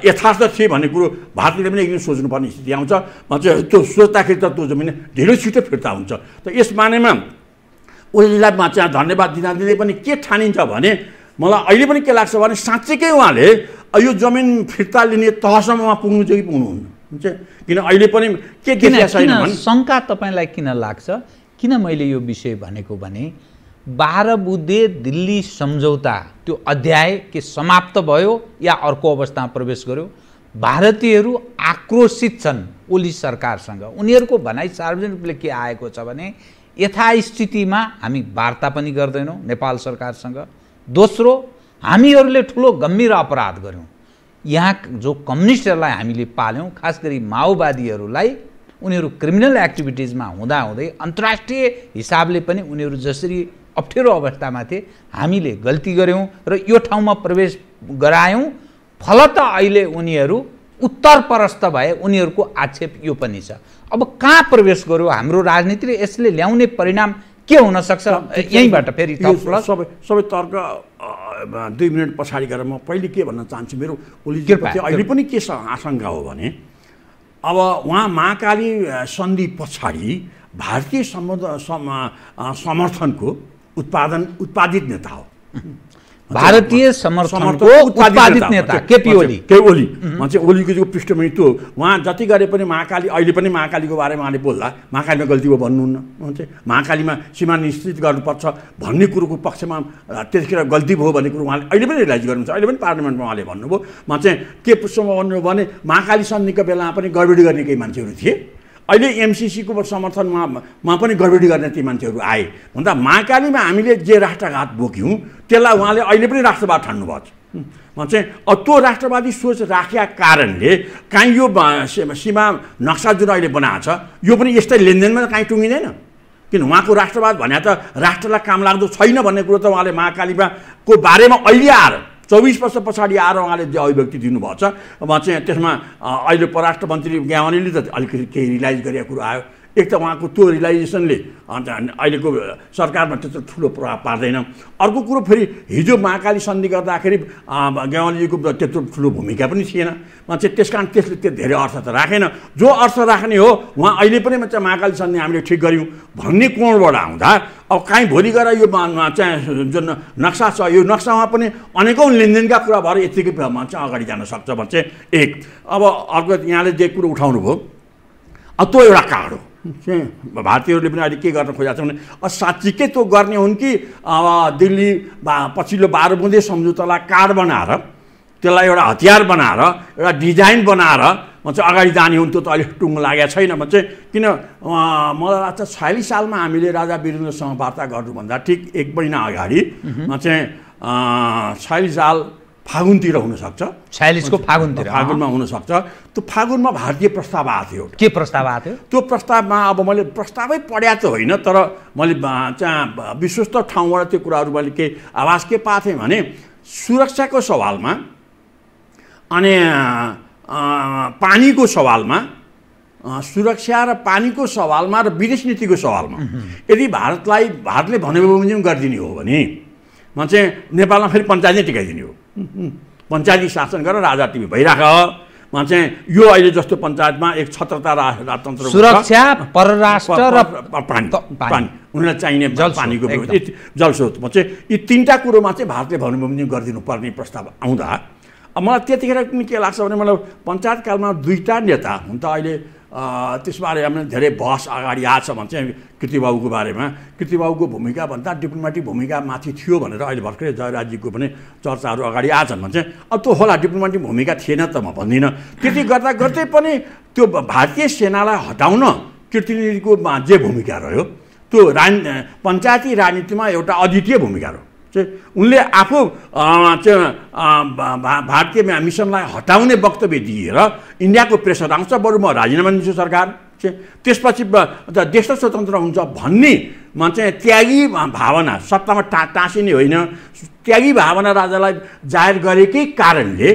S2: यथार्थ थिए भन्ने कुरो भारतीयले पनि एकदिन सोच्नुपर्ने स्थिति आउँछ मान्छे त्यो सोच्दाखेरि त त्यो जमिन ढिलो छिटो फिर्ता हुन्छ त यस मानेमा उसलाई मान्छे चाहिँ धन्यवाद दिँदा दिँदै पनि के ठानिन्छ भने मलाई अहिले पनि के लाग्छ भने साँच्चैकै उहाँले यो जमिन फिर्ता लिने तहसम्ममा पुग्नु चाहिँ कि पुग्नुहुन्न हुन्छ किन अहिले पनि के के
S1: शङ्का तपाईँलाई किन लाग्छ किन मैले यो विषय भनेको भने बाह्र बुद्धे दिल्ली सम्झौता त्यो अध्याय के समाप्त भयो या अर्को अवस्थामा प्रवेश गर्यो भारतीयहरू आक्रोशित छन् ओली सरकारसँग उनीहरूको भनाइ सार्वजनिक रूपले के आएको छ भने यथास्थितिमा हामी वार्ता पनि गर्दैनौँ नेपाल सरकारसँग दोस्रो हामीहरूले ठुलो गम्भीर अपराध गऱ्यौँ यहाँ जो कम्युनिस्टहरूलाई हामीले पाल्यौँ खास गरी माओवादीहरूलाई उनीहरू क्रिमिनल एक्टिभिटिजमा हुँदाहुँदै अन्तर्राष्ट्रिय हिसाबले पनि उनीहरू जसरी अप्ठ्यारो अवस्थामा थिए हामीले गल्ती गऱ्यौँ र यो ठाउँमा प्रवेश गरायौँ फलत अहिले उनीहरू उत्तर परस्त भए उनीहरूको आक्षेप यो पनि छ अब कहाँ प्रवेश गर्यो हाम्रो राजनीतिले यसले ल्याउने परिणाम के हुनसक्छ यहीँबाट फेरि सबै
S2: सबै तर्क दुई मिनट पछाडि गएर म पहिले के भन्न चाहन्छु मेरो ओलीजीप्रति अहिले पनि के आशंका हो भने अब उहाँ महाकाली सन्धि पछाडि भारतीय सम्बन्ध समर्थनको उत्पादन उत्पादित नेता हो भारतीय समर्थनको उत्पादित नेता केपी ओली के ओली भन्छ ओलीको जो पृष्ठभूमि त्यो उहाँ जति गरे पनि महाकाली अहिले पनि महाकालीको बारेमा उहाँले बोल्दा महाकालीमा गल्ती हो भन्नुहुन्न चाहिँ महाकालीमा सीमा निश्चित गर्नुपर्छ भन्ने कुरोको पक्षमा त्यतिखेर गल्ती भयो भन्ने कुरो उहाँले अहिले पनि रिलाइज गर्नुहुन्छ अहिले पनि पार्लियामेन्टमा उहाँले भन्नुभयो म चाहिँ के पुष्पमा भन्नुभयो भने महाकाली सन्धिको बेलामा पनि गडबडी गर्ने केही मान्छेहरू थिए अहिले एमसिसीको समर्थनमा उहाँ पनि गडबडी गर्ने ती मान्छेहरू आए भन्दा महाकालीमा हामीले जे राष्ट्रघात बोक्यौँ त्यसलाई उहाँले अहिले पनि राष्ट्रवाद ठान्नुभएको छ चाहिँ त्यो राष्ट्रवादी सोच राखेका कारणले काहीँ यो सीमा नक्सा जुन अहिले बनाएको छ यो पनि यस्तै लेनदेनमा काहीँ टुङ्गिँदैन किन उहाँको राष्ट्रवाद भने त राष्ट्रलाई काम लाग्दो छैन भन्ने कुरो त उहाँले महाकालीमा को बारेमा अहिले आएर चौबिस वर्ष पछाडि आएर उहाँले जे अभिव्यक्ति दिनुभएको छ म चाहिँ त्यसमा अहिले परराष्ट्र मन्त्री ज्ञावनीले त अलिकति केही रिलाइज गरेको कुरो आयो एक त उहाँको त्यो रिलाइजेसनले अहिलेको सरकारमा त्यत्रो ठुलो प्रभाव पार्दैन अर्को कुरो फेरि हिजो महाकाली सन्धि गर्दाखेरि गेवालीजीको त्यत्रो ठुलो भूमिका पनि थिएन मान्छे त्यस कारण त्यसले त्यो धेरै अर्थ त राखेन जो अर्थ राख्ने हो उहाँ अहिले पनि मान्छे महाकाली सन्धि हामीले ठिक गऱ्यौँ भन्ने कोणबाट आउँदा अब काहीँ भोलि गएर यो चाहिँ जुन नक्सा छ यो नक्सामा पनि अनेकौँ लेनदेनका कुरा भएर यत्तिकै मान्छे अगाडि जान सक्छ भन्छ एक अब अर्को यहाँले जे कुरो उठाउनु अब त्यो एउटा कार्ड हो चाहिँ भारतीयहरूले पनि अहिले के गर्न खोजेको छ भने साँच्चीकै त्यो गर्ने हुन् कि दिल्ली बा पछिल्लो बाह्र बुँदे सम्झौतालाई कार्ड बनाएर त्यसलाई एउटा हतियार बनाएर एउटा डिजाइन बनाएर म चाहिँ अगाडि जाने हुन् त्यो त अलिक टुङ्गो लागेको छैन म चाहिँ किन मलाई लाग्छ छयालिस सालमा हामीले राजा वीरेन्द्रसँग वार्ता गर्नुभन्दा ठिक एक महिना अगाडि म चाहिँ छयालिस साल फागुनतिर हुनसक्छ छयालिसको फागुनतिर फागुनमा हुनसक्छ त्यो फागुनमा भारतीय प्रस्ताव आएको थियो के प्रस्ताव आएको थियो त्यो प्रस्तावमा अब मैले प्रस्तावै पढ्या त होइन तर मैले चाहिँ विश्वस्त ठाउँबाट त्यो कुराहरू मैले केही आवाज के पाएको थिएँ भने सुरक्षाको सवालमा अनि पानीको सवालमा सुरक्षा र पानीको सवालमा र विदेश नीतिको सवालमा यदि भारतलाई भारतले भनेको बमोजिम गरिदिने हो भने म चाहिँ नेपालमा फेरि पञ्चायत नै टिकाइदिने हो पञ्चायती शासन गर राजा तिमी भइराख म चाहिँ यो अहिले जस्तो पञ्चायतमा एक छत्रता राजतन्त्र सुरक्षा परराष्ट्र र पानी पानी उनीहरूलाई चाहिने पानीको जलस्रोत म चाहिँ यी तिनवटा कुरोमा चाहिँ भारतले पनि गरिदिनु पर्ने प्रस्ताव आउँदा मलाई त्यतिखेर पनि के लाग्छ भने मलाई पञ्चायतकालमा दुईवटा नेता हुन त अहिले त्यसबारे पनि धेरै बहस अगाडि आएछ छ भन्छ कृतिबाबुको बारेमा कृतिबाबुको भन्दा डिप्लोमेटिक भूमिका माथि थियो भनेर अहिले भर्खरै जयराज्यको पनि चर्चाहरू अगाडि आएछन् भन्छ अब त्यो होला डिप्लोमेटिक भूमिका थिएन त म भन्दिनँ त्यति गर्दा गर्दै पनि त्यो भारतीय सेनालाई हटाउन कृतिको जे भूमिका रह्यो त्यो राज पञ्चायती राजनीतिमा एउटा अद्वितीय भूमिका रह्यो चाहिँ उनले आफू चाहिँ भारतीय मिसनलाई हटाउने वक्तव्य दिएर इन्डियाको प्रेसर आउँछ बरु म राजीनामा दिन्छु सरकार चाहिँ त्यसपछि देश स्वतन्त्र हुन्छ भन्ने चाहिँ त्यागी भावना सत्तामा टा टाँसिने होइन त्यागी भावना राजालाई जाहेर गरेकै कारणले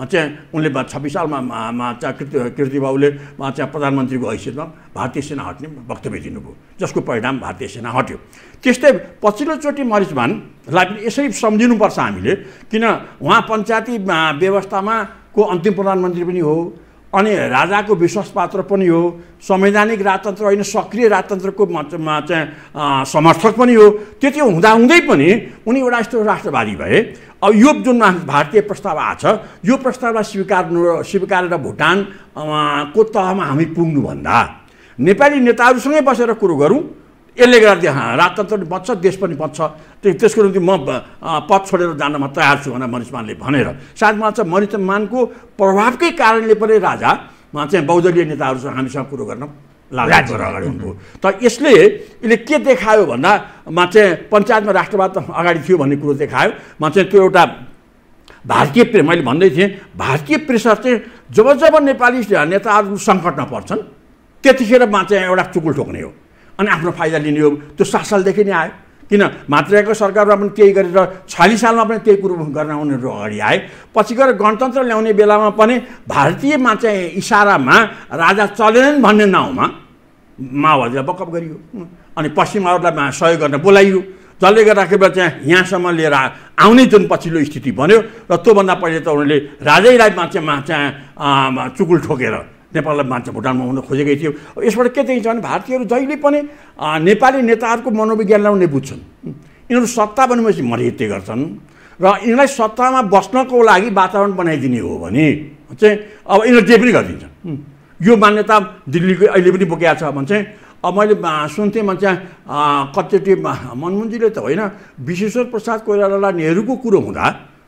S2: चाहिँ उनले छब्बिस सालमा चाहिँ कृति कृतिबाबुले चाहिँ प्रधानमन्त्रीको हैसियतमा भारतीय सेना हट्ने वक्तव्य दिनुभयो जसको परिणाम भारतीय सेना हट्यो त्यस्तै पछिल्लोचोटि मरिचमानलाई पनि यसरी सम्झिनुपर्छ हामीले किन उहाँ पञ्चायती व्यवस्थामा को अन्तिम प्रधानमन्त्री पनि हो अनि राजाको विश्वास पात्र पनि हो संवैधानिक राजतन्त्र होइन सक्रिय राजतन्त्रको चाहिँ समर्थक पनि हो त्यति हुँदाहुँदै पनि उनी एउटा यस्तो राष्ट्रवादी भए अब यो जुन भारतीय प्रस्ताव आएको छ यो प्रस्तावलाई स्वीकार्नु स्वीकारेर भुटान को तहमा हामी पुग्नुभन्दा नेपाली नेताहरूसँगै बसेर कुरो गरौँ यसले गर्दा राजतन्त्र पनि बच्छ देश पनि बच्छ त्यसको निम्ति म पद छोडेर जान म तयार छु भनेर मनिषमानले भनेर सायद मलाई चाहिँ मानको प्रभावकै कारणले पनि राजा राजामा चाहिँ बौद्धलीय नेताहरूसँग हामीसँग कुरो गर्न लाग्छ अगाडि हुनुभयो त यसले यसले के देखायो भन्दा मा चाहिँ पञ्चायतमा राष्ट्रवाद अगाडि थियो भन्ने कुरो देखायो म चाहिँ त्यो एउटा भारतीय प्रे मैले भन्दै थिएँ भारतीय प्रेसर चाहिँ जब जब नेपाली नेताहरू सङ्कटमा पर्छन् त्यतिखेर मा चाहिँ एउटा चुकुल ठोक्ने हो अनि आफ्नो फाइदा लिने हो त्यो सात सालदेखि नै आयो किन मातृकाको सरकारमा पनि त्यही गरेर छयालिस सालमा पनि त्यही कुरो गर्न उनीहरू अगाडि आए पछि गएर गणतन्त्र ल्याउने बेलामा पनि भारतीयमा चाहिँ इसारामा राजा चलेनन् भन्ने नाउँमा माओवादीलाई बकअप गरियो अनि पश्चिमाहरूलाई सहयोग गर्न बोलाइयो जसले गर्दाखेरि चाहिँ यहाँसम्म लिएर आउने जुन पछिल्लो स्थिति बन्यो र त्योभन्दा पहिले त उनीहरूले राजैलाई चाहिँ चाहिँ चुकुल ठोकेर नेपाललाई मान्छ भुटानमा हुन खोजेकै थियो यसबाट के देखिन्छ भने भारतीयहरू जहिले पनि नेपाली नेताहरूको मनोविज्ञानलाई उनले बुझ्छन् यिनीहरू सत्ता बनेपछि मरिहत्य गर्छन् र यिनलाई सत्तामा बस्नको लागि वातावरण बनाइदिने हो भने चाहिँ अब यिनीहरू जे पनि गरिदिन्छन् यो मान्यता दिल्लीको अहिले पनि बोकेको छ भने चाहिँ अब मैले सुन्थेँ मान्छे कतिचोटि मनमोहनजीले त होइन विश्वेश्वर प्रसाद कोइरालालाई नेहरूको कुरो हुँदा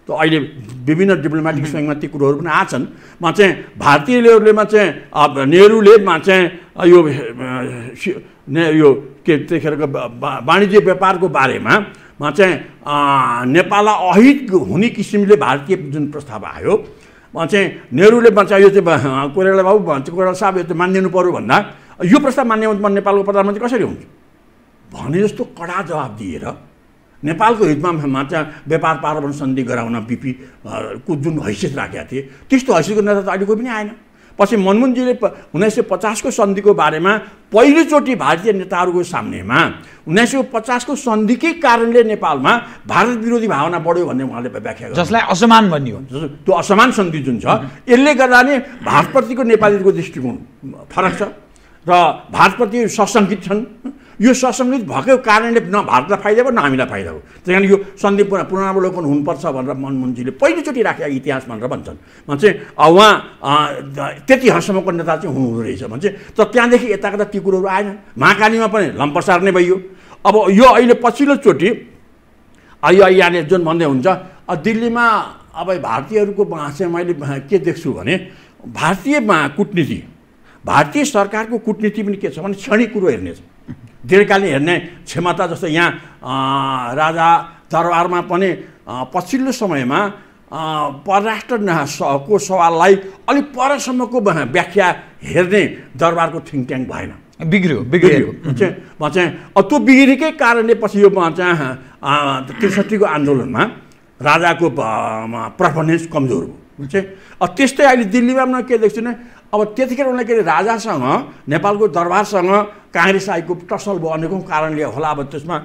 S2: त अहिले विभिन्न डिप्लोमेटिक सङ्घमा ती कुरोहरू पनि आछन् मा चाहिँ भारतीयलेहरूलेमा चाहिँ नेहरूले मा चाहिँ यो यो के त्यतिखेरको वाणिज्य व्यापारको बारेमा म चाहिँ नेपाललाई अहित हुने किसिमले भारतीय जुन प्रस्ताव आयो म चाहिँ नेहरूले चाहिँ यो चाहिँ कोइराला बाबु भन्छ कोइराला साहब यो चाहिँ मानिदिनु पऱ्यो भन्दा यो प्रस्ताव मान्यो भने नेपालको प्रधानमन्त्री कसरी हुन्छ भने जस्तो कडा जवाब दिएर नेपालको हितमा व्यापार पार्वण सन्धि गराउन बिपी को जुन हैसियत राखेका थिए त्यस्तो हैसियतको नेता त अहिले कोही पनि आएन पछि मनमोहनजीले प उन्नाइस सय पचासको सन्धिको बारेमा पहिलोचोटि भारतीय नेताहरूको सामनेमा उन्नाइस सय पचासको सन्धिकै कारणले नेपालमा भारत विरोधी भावना बढ्यो भन्ने उहाँले व्याख्या गर्नु जसलाई असमान भनियो त्यो असमान सन्धि जुन छ यसले गर्दा नै भारतप्रतिको नेपालीको दृष्टिकोण फरक छ र भारतप्रति सशङ्कित छन् यो ससङ्गीत भएको कारणले न भारतलाई फाइदा भयो न हामीलाई फाइदा भयो त्यस कारण यो सन्दीप पुरा पुनरावलोकन हुनुपर्छ भनेर मनमुन्जीले पहिलोचोटि राखेको इतिहास भनेर भन्छन् भन्छ उहाँ त्यति हदसम्मको नेता चाहिँ हुनुहुँदो रहेछ भन्छ तर त्यहाँदेखि यता कता ती कुरोहरू आएन महाकालीमा पनि लम्पसार नै भइयो अब यो अहिले पछिल्लोचोटि अहिले यहाँले जुन भन्दै हुन्छ दिल्लीमा अब भारतीयहरूको चाहिँ मैले के देख्छु भने भारतीय कुटनीति भारतीय सरकारको कुटनीति पनि के छ भने क्षणिक कुरो हेर्नेछ दीर्घकालीन हेर्ने क्षमता जस्तो यहाँ राजा दरबारमा पनि पछिल्लो समयमा परराष्ट्र को सवाललाई अलिक परसम्मको व्याख्या हेर्ने दरबारको थिङ्क ट्याङ्क भएन बिग्रियो बिग्रियो चाहिँ त्यो बिग्रेकै कारणले पछि यो चाहिँ त्रिसठीको आन्दोलनमा राजाको पर्फर्मेन्स कमजोर हो चाहिँ त्यस्तै अहिले दिल्लीमा म के देख्छु भने अब त्यतिखेर उनले के अरे राजासँग नेपालको दरबारसँग काङ्ग्रेस आएको टसल भयो अनेकौँ कारणले होला अब त्यसमा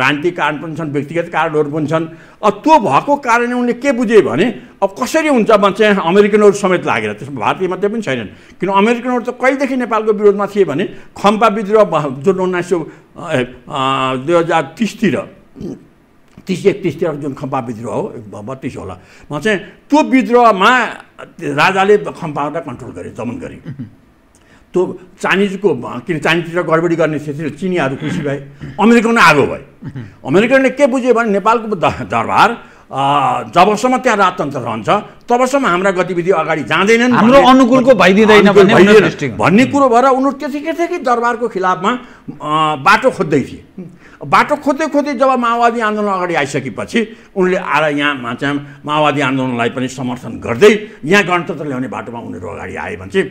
S2: राजनीतिक कारण पनि छन् व्यक्तिगत कारणहरू पनि छन् अब त्यो भएको कारणले उनले के बुझे भने अब कसरी हुन्छ चाहिँ अमेरिकनहरू समेत लागेर त्यसमा भारतीय मात्रै पनि छैनन् किन अमेरिकनहरू त कहिलेदेखि नेपालको विरोधमा थिए भने खम्पा विद्रोह जुन उन्नाइस सय दुई हजार तिसतिर तिस एकतिस तेह्र जुन खम्पा विद्रोह हो बत्तिस होला म चाहिँ त्यो विद्रोहमा राजाले खम्पालाई कन्ट्रोल गरे दमन गरे त्यो चाइनिजको किन चाइनिजतिर गडबडी गर्ने थिए चिनियाहरू खुसी भए अमेरिकन आगो भए अमेरिकनले के बुझ्यो भने नेपालको दरबार जबसम्म त्यहाँ राजतन्त्र रहन्छ तबसम्म हाम्रा गतिविधि अगाडि जाँदैनन् हाम्रो अनुकूलको भइदिँदैन भन्ने कुरो भएर उनीहरू त्यतिकै दरबारको खिलाफमा बाटो खोज्दै थिए बाटो खोज्दै खोज्दै जब माओवादी आन्दोलन अगाडि आइसकेपछि उनले आएर यहाँ चाहिँ माओवादी आन्दोलनलाई पनि समर्थन गर्दै यहाँ गणतन्त्र ल्याउने बाटोमा उनीहरू अगाडि आए भने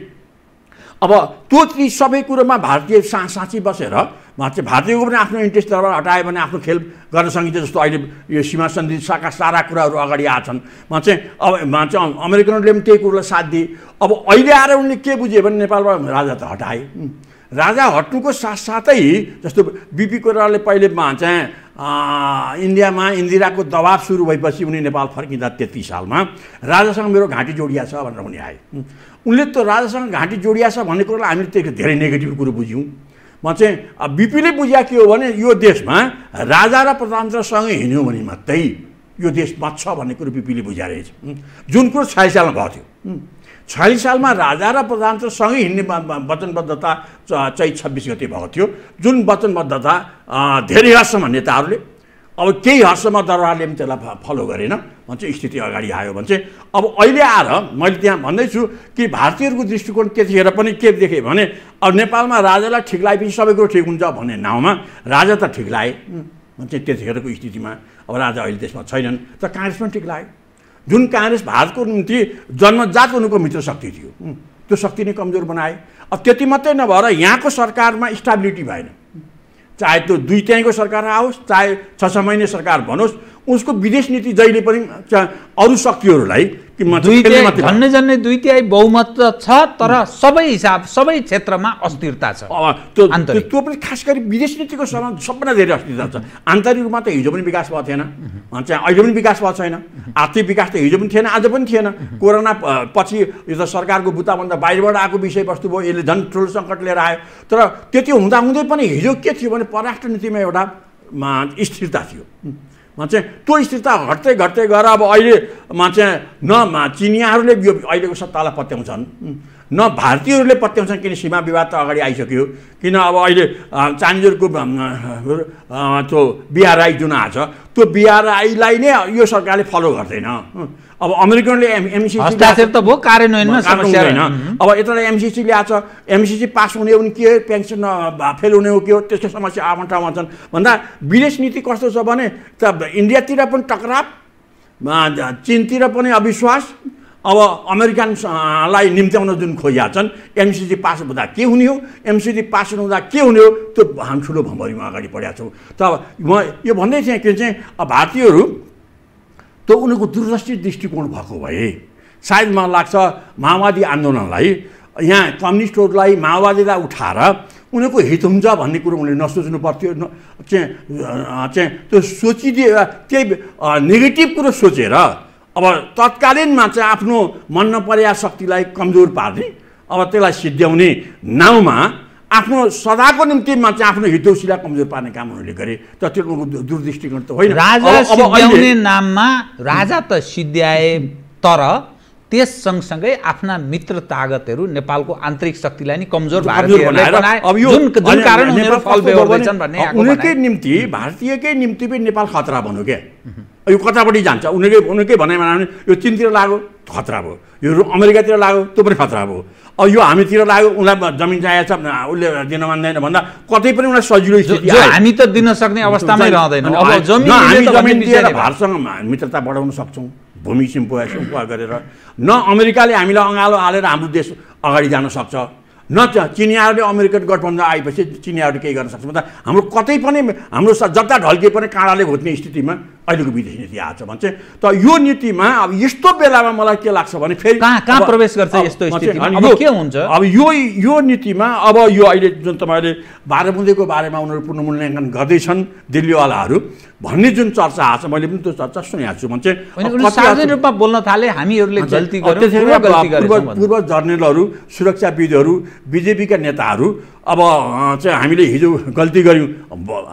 S2: अब त्यो ती सबै कुरोमा भारतीय सा साँची बसेर भारतीयको पनि आफ्नो इन्ट्रेस्ट दरबार हटायो भने आफ्नो खेल गर्न सकिन्छ जस्तो अहिले यो सीमा सन्धि साका सारा कुराहरू अगाडि आएछन् मा चाहिँ अब मा चाहिँ अमेरिकनहरूले पनि त्यही कुरोलाई साथ दिए अब अहिले आएर उनले के बुझ्यो भने नेपालबाट राजा त हटाए राजा हट्नुको साथसाथै जस्तो बिपी कोराले पहिले चाहिँ इन्डियामा इन्दिराको दबाब सुरु भएपछि उनी नेपाल फर्किँदा तेत्तिस सालमा राजासँग मेरो घाँटी जोडिया छ भनेर उनी आए उनले त राजासँग घाँटी जोडिया छ भन्ने कुरोलाई हामीले त्यो धेरै नेगेटिभ कुरो बुझ्यौँ म चाहिँ बिपीले बुझ्या के हो भने यो देशमा राजा र प्रधानसँगै हिँड्यौँ भने मात्रै यो देश बच्छ भन्ने कुरो बिपीले बुझाइरहेछ जुन कुरो छयालिस सालमा भएको थियो छयालिस सालमा राजा र प्रधानमन्त्री सँगै हिँड्ने वचनबद्धता चैत छब्बिस गते भएको थियो जुन वचनबद्धता धेरै हदसम्म नेताहरूले अब केही हदसम्म दरबारले पनि त्यसलाई फलो गरेन भन्छ स्थिति अगाडि आयो भने चाहिँ अब अहिले आएर मैले त्यहाँ भन्दैछु कि भारतीयहरूको दृष्टिकोण त्यतिखेर पनि के देखेँ भने अब नेपालमा राजालाई ठिक लागेपछि सबै कुरो ठिक हुन्छ भन्ने नाउँमा राजा त ठिक लाए भन्छ त्यतिखेरको स्थितिमा अब राजा अहिले त्यसमा छैनन् त काङ्ग्रेस पनि ठिक लाग्यो जुन काङ्ग्रेस भारतको निम्ति जन्मजात उनको मित्र शक्ति थियो त्यो शक्ति नै कमजोर बनाए अब त्यति मात्रै नभएर यहाँको सरकारमा स्टाबिलिटी भएन चाहे त्यो दुई त्यहीँको सरकार आओस् चाहे छ छ महिने सरकार भनोस् उसको विदेश नीति जहिले पनि अरू शक्तिहरूलाई झन्ने झन्ने दुई तिहाई बहुमत छ तर सबै हिसाब सबै क्षेत्रमा अस्थिरता छ त्यो त्यो पनि खास गरी विदेश नीतिको सम्बन्ध सबभन्दा धेरै अस्थिरता छ आन्तरिक रूपमा त हिजो पनि विकास भएको थिएन चाहिँ अहिले पनि विकास भएको छैन आर्थिक विकास त हिजो पनि थिएन आज पनि थिएन कोरोना पछि यो त सरकारको बुताभन्दा बाहिरबाट आएको विषयवस्तु भयो यसले झन् ठुलो सङ्कट लिएर आयो तर त्यति हुँदाहुँदै पनि हिजो के थियो भने पराष्ट्र नीतिमा एउटा स्थिरता थियो चाहिँ त्यो स्थिरता घट्दै घट्दै गएर अब अहिले चाहिँ न चिनियाहरूले यो अहिलेको सत्तालाई पत्याउँछन् न भारतीयहरूले पत्याउँछन् किन सीमा विवाद त अगाडि आइसक्यो किन अब अहिले चान्जुरको त्यो बिआरआई जुन आएको छ त्यो बिआरआईलाई नै यो सरकारले फलो गर्दैन अब अमेरिकनले एमसिसी त भयो कार्यान्वयनमा समस्या होइन अब यता एमसिसी ल्याएको छ एमसिसी पास हुने हो भने के पेन्सन फेल हुने हो के हो त्यस्तो समस्या आफ्नो ठाउँमा छन् भन्दा विदेश नीति कस्तो छ भने त इन्डियातिर पनि टकराव चिनतिर पनि अविश्वास अब अमेरिकनलाई निम्त्याउन जुन खोजिया छन् एमसिसी पास हुँदा के हुने हो एमसिसी पास हुँदा के हुने हो त्यो हामी ठुलो भमरीमा अगाडि बढेका छौँ त म यो भन्दै थिएँ के चाहिँ अब भारतीयहरू त्यो उनीहरूको दूरदृष्टि दृष्टिकोण भएको भए सायद मलाई लाग्छ माओवादी आन्दोलनलाई यहाँ कम्युनिस्टहरूलाई माओवादीलाई उठाएर उनीहरूको हित हुन्छ भन्ने कुरो उनले नसोच्नु पर्थ्यो न चाहिँ चाहिँ त्यो सोचिदिए त्यही नेगेटिभ कुरो सोचेर अब तत्कालीनमा चाहिँ आफ्नो मन नपरिया शक्तिलाई कमजोर पार्ने अब त्यसलाई सिद्ध्याउने नाउँमा आफ्नो सदाको निम्तिमा चाहिँ आफ्नो हितौसीलाई कमजोर पार्ने काम उनीहरूले गरे त त्यो दूरदृष्टिकोण त होइन राजा सिद्ध्याउने नाममा राजा त
S1: सिद्ध्याए तर त्यस सँगसँगै आफ्ना मित्र तागतहरू नेपालको
S2: आन्तरिक शक्तिलाई नि कमजोर उनीहरूकै निम्ति भारतीयकै निम्ति पनि नेपाल खतरा भनौँ क्या यो कतापट्टि जान्छ उनीहरूकै उनीहरूकै भनाइ भने यो चिनतिर लाग्यो खतरा भयो यो अमेरिकातिर लाग्यो त्यो पनि खतरा भयो अब यो हामीतिर लाग्यो उसलाई जमिन चाहिएको छ उसले दिन मान्दैन भन्दा कतै पनि उसलाई सजिलो स्थिति हामी त दिन सक्ने अवस्थामै रहँदैन अब जमिन दिएर भारतसँग मित्रता बढाउन सक्छौँ भूमि सिम्पो सिम्पोया गरेर न अमेरिकाले हामीलाई अँगालो हालेर हाम्रो देश अगाडि जान सक्छ नच चिनियाहरूले अमेरिकन गठबन्धन आएपछि चिनियाहरूले केही गर्न सक्छ भन्दा हाम्रो कतै पनि हाम्रो जता ढल्किए पनि काँडाले घोच्ने स्थितिमा अहिलेको विदेश नीति आएको छ भन्छ त यो नीतिमा अब यस्तो बेलामा मलाई के लाग्छ भने फेरि कहाँ कहाँ प्रवेश गर्छ यस्तो के हुन्छ अब यो यो नीतिमा अब यो अहिले जुन तपाईँले बाह्र बारेमा उनीहरू पुनर्मूल्याङ्कन गर्दैछन् दिल्लीवालाहरू भन्ने जुन चर्चा आएको छ मैले पनि त्यो चर्चा सुनेको छु भन्छ सार्वजनिक रूपमा बोल्न थाले हामीहरूले पूर्व जर्नेलहरू सुरक्षाविदहरू बिजेपीका नेताहरू अब चाहिँ हामीले हिजो गल्ती गऱ्यौँ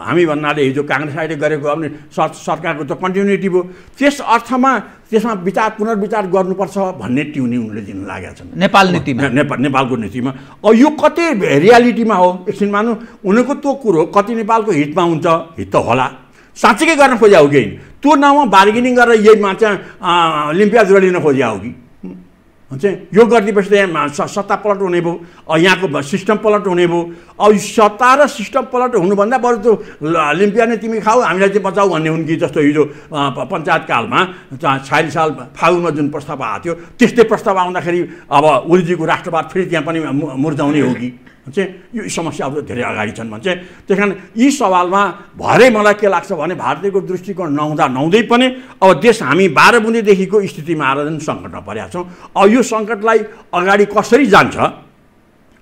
S2: हामी भन्नाले हिजो काङ्ग्रेस अहिले गरेको अनि सर सरकारको त कन्टिन्युटी भयो त्यस अर्थमा त्यसमा विचार पुनर्विचार गर्नुपर्छ भन्ने ट्युनिङ उनले दिन लागेका छन् नेपाल नीतिमा नेपाल नेपालको नीतिमा अब यो कति रियालिटीमा हो एकछिन मानु उनीहरूको त्यो कुरो कति नेपालको हितमा हुन्छ हित त होला साँच्चीकै गर्न खोज्या हो कि त्यो नाउँमा बार्गेनिङ गरेर यही चाहिँ लिम्पिया जोडिन खोज्या हो कि हुन्छ यो गरिदिएपछि त यहाँ सत्ता पलट हुने भयो यहाँको सिस्टम पलट हुने भयो अब सत्ता र सिस्टम पलट हुनुभन्दा बरु त्यो लिम्पिया नै तिमी खाऊ हामीलाई चाहिँ बचाऊ भन्ने हुन् कि जस्तो हिजो पञ्चायतकालमा छयालिस साल फागुनमा जुन प्रस्ताव आएको थियो त्यस्तै प्रस्ताव आउँदाखेरि अब ओलीजीको राष्ट्रवाद फेरि त्यहाँ पनि मुर्जाउने हो कि चाहिँ यो समस्याहरू धेरै अगाडि छन् भन्छ त्यस कारण यी सवालमा भरै मलाई के लाग्छ भने भारतीयको दृष्टिकोण नहुँदा नहुँदै पनि अब देश हामी बाह्र बुँदेदेखिको स्थितिमा आएर जुन सङ्कटमा परेका छौँ अब यो सङ्कटलाई अगाडि कसरी जान्छ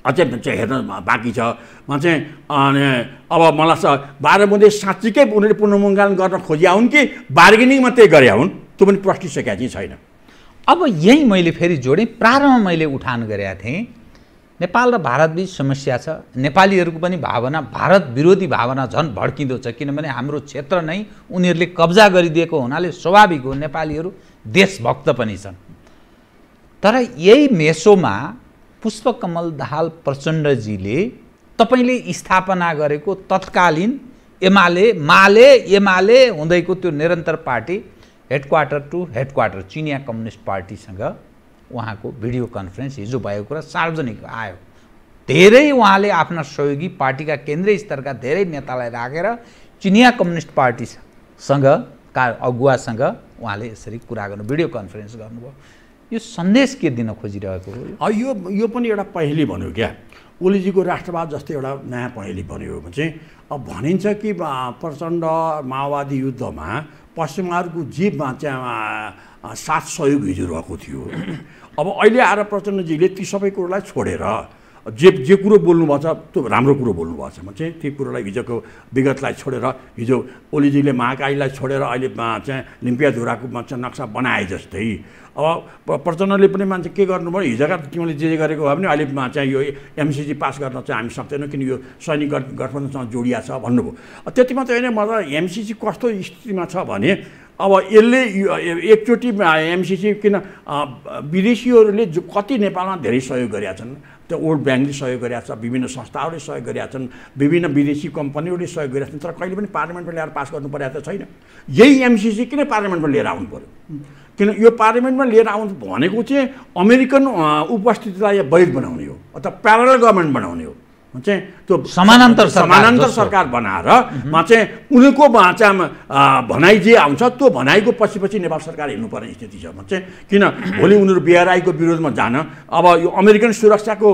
S2: अझै चाहिँ हेर्न बाँकी छ भन्छ अनि अब मलाई छ बाह्र बुँदे साँच्चीकै उनीहरूले पुनर्मुङ्गान गर्न खोजिया हुन् कि बार्गेनिङ मात्रै गरे हुन् त्यो पनि प्रष्टिसकेका
S1: चाहिँ छैन अब यहीँ मैले फेरि जोडेँ प्रारम्भ मैले उठान गरेका थिएँ नेपाल र भारतबीच समस्या छ नेपालीहरूको पनि भावना भारत विरोधी भावना झन् भड्किँदो छ किनभने हाम्रो क्षेत्र नै उनीहरूले कब्जा गरिदिएको हुनाले स्वाभाविक हो नेपालीहरू देशभक्त पनि छन् तर यही मेसोमा पुष्पकमल दाहाल प्रचण्डजीले तपाईँले स्थापना गरेको तत्कालीन एमाले माले एमाले हुँदैको त्यो निरन्तर पार्टी हेडक्वार्टर टु हेडक्वार्टर चिनिया कम्युनिस्ट पार्टीसँग उहाँको भिडियो कन्फरेन्स हिजो भएको कुरा सार्वजनिक आयो धेरै उहाँले आफ्ना सहयोगी पार्टीका केन्द्रीय स्तरका धेरै नेतालाई राखेर चिनिया कम्युनिस्ट पार्टीसँग का अगुवासँग उहाँले यसरी कुरा गर्नु भिडियो
S2: कन्फरेन्स गर्नुभयो यो सन्देश के दिन खोजिरहेको हो यो यो पनि एउटा पहेँली भन्यो क्या ओलीजीको राष्ट्रवाद जस्तै एउटा नयाँ पहेँली भन्यो भने चाहिँ अब भनिन्छ कि प्रचण्ड माओवादी युद्धमा पश्चिमहरूको जीवमा चाहिँ साथ सहयोग हिजो रहेको थियो अब अहिले आएर प्रचण्डजीले ती सबै कुरोलाई छोडेर जे जे कुरो बोल्नुभएको छ त्यो राम्रो कुरो बोल्नुभएको छ म चाहिँ त्यो कुरोलाई हिजोको विगतलाई छोडेर हिजो ओलीजीले महाकालीलाई छोडेर अहिले चाहिँ लिम्पियाधुराकोमा चाहिँ नक्सा बनाए जस्तै अब प्रचण्डले पनि मान्छे के गर्नु पऱ्यो हिजोका तिमीले जे जे गरेको भए पनि अहिले चाहिँ यो एमसिसी पास गर्न चाहिँ हामी सक्दैनौँ किन यो सैनिक गठबन्धनसँग जोडिया छ भन्नुभयो त्यति मात्रै होइन म त एमसिसी कस्तो स्थितिमा छ भने अब यसले एकचोटि एमसिसी किन विदेशीहरूले जो कति नेपालमा धेरै सहयोग गरेका छन् त्यो वर्ल्ड ब्याङ्कले सहयोग गरेका छ विभिन्न संस्थाहरूले सहयोग गरेका छन् विभिन्न विदेशी कम्पनीहरूले सहयोग गरेका छन् तर कहिले पनि पार्लियामेन्टमा ल्याएर पास गर्नु परेको त छैन यही एमसिसी किन पार्लियामेन्टमा लिएर आउनु पऱ्यो किन यो पार्लियामेन्टमा लिएर आउनु भनेको चाहिँ अमेरिकन उपस्थितिलाई वैध बनाउने हो अथवा प्यारल गभर्मेन्ट बनाउने हो चाहिँ त्यो समानान्तर समानान्तर सरकार बनाएर मा चाहिँ उनको चाहिँ भनाइ जे आउँछ त्यो भनाइको पछि पछि नेपाल सरकार पर्ने स्थिति छ म चाहिँ किन भोलि उनीहरू बिआरआईको विरोधमा जान अब यो अमेरिकन सुरक्षाको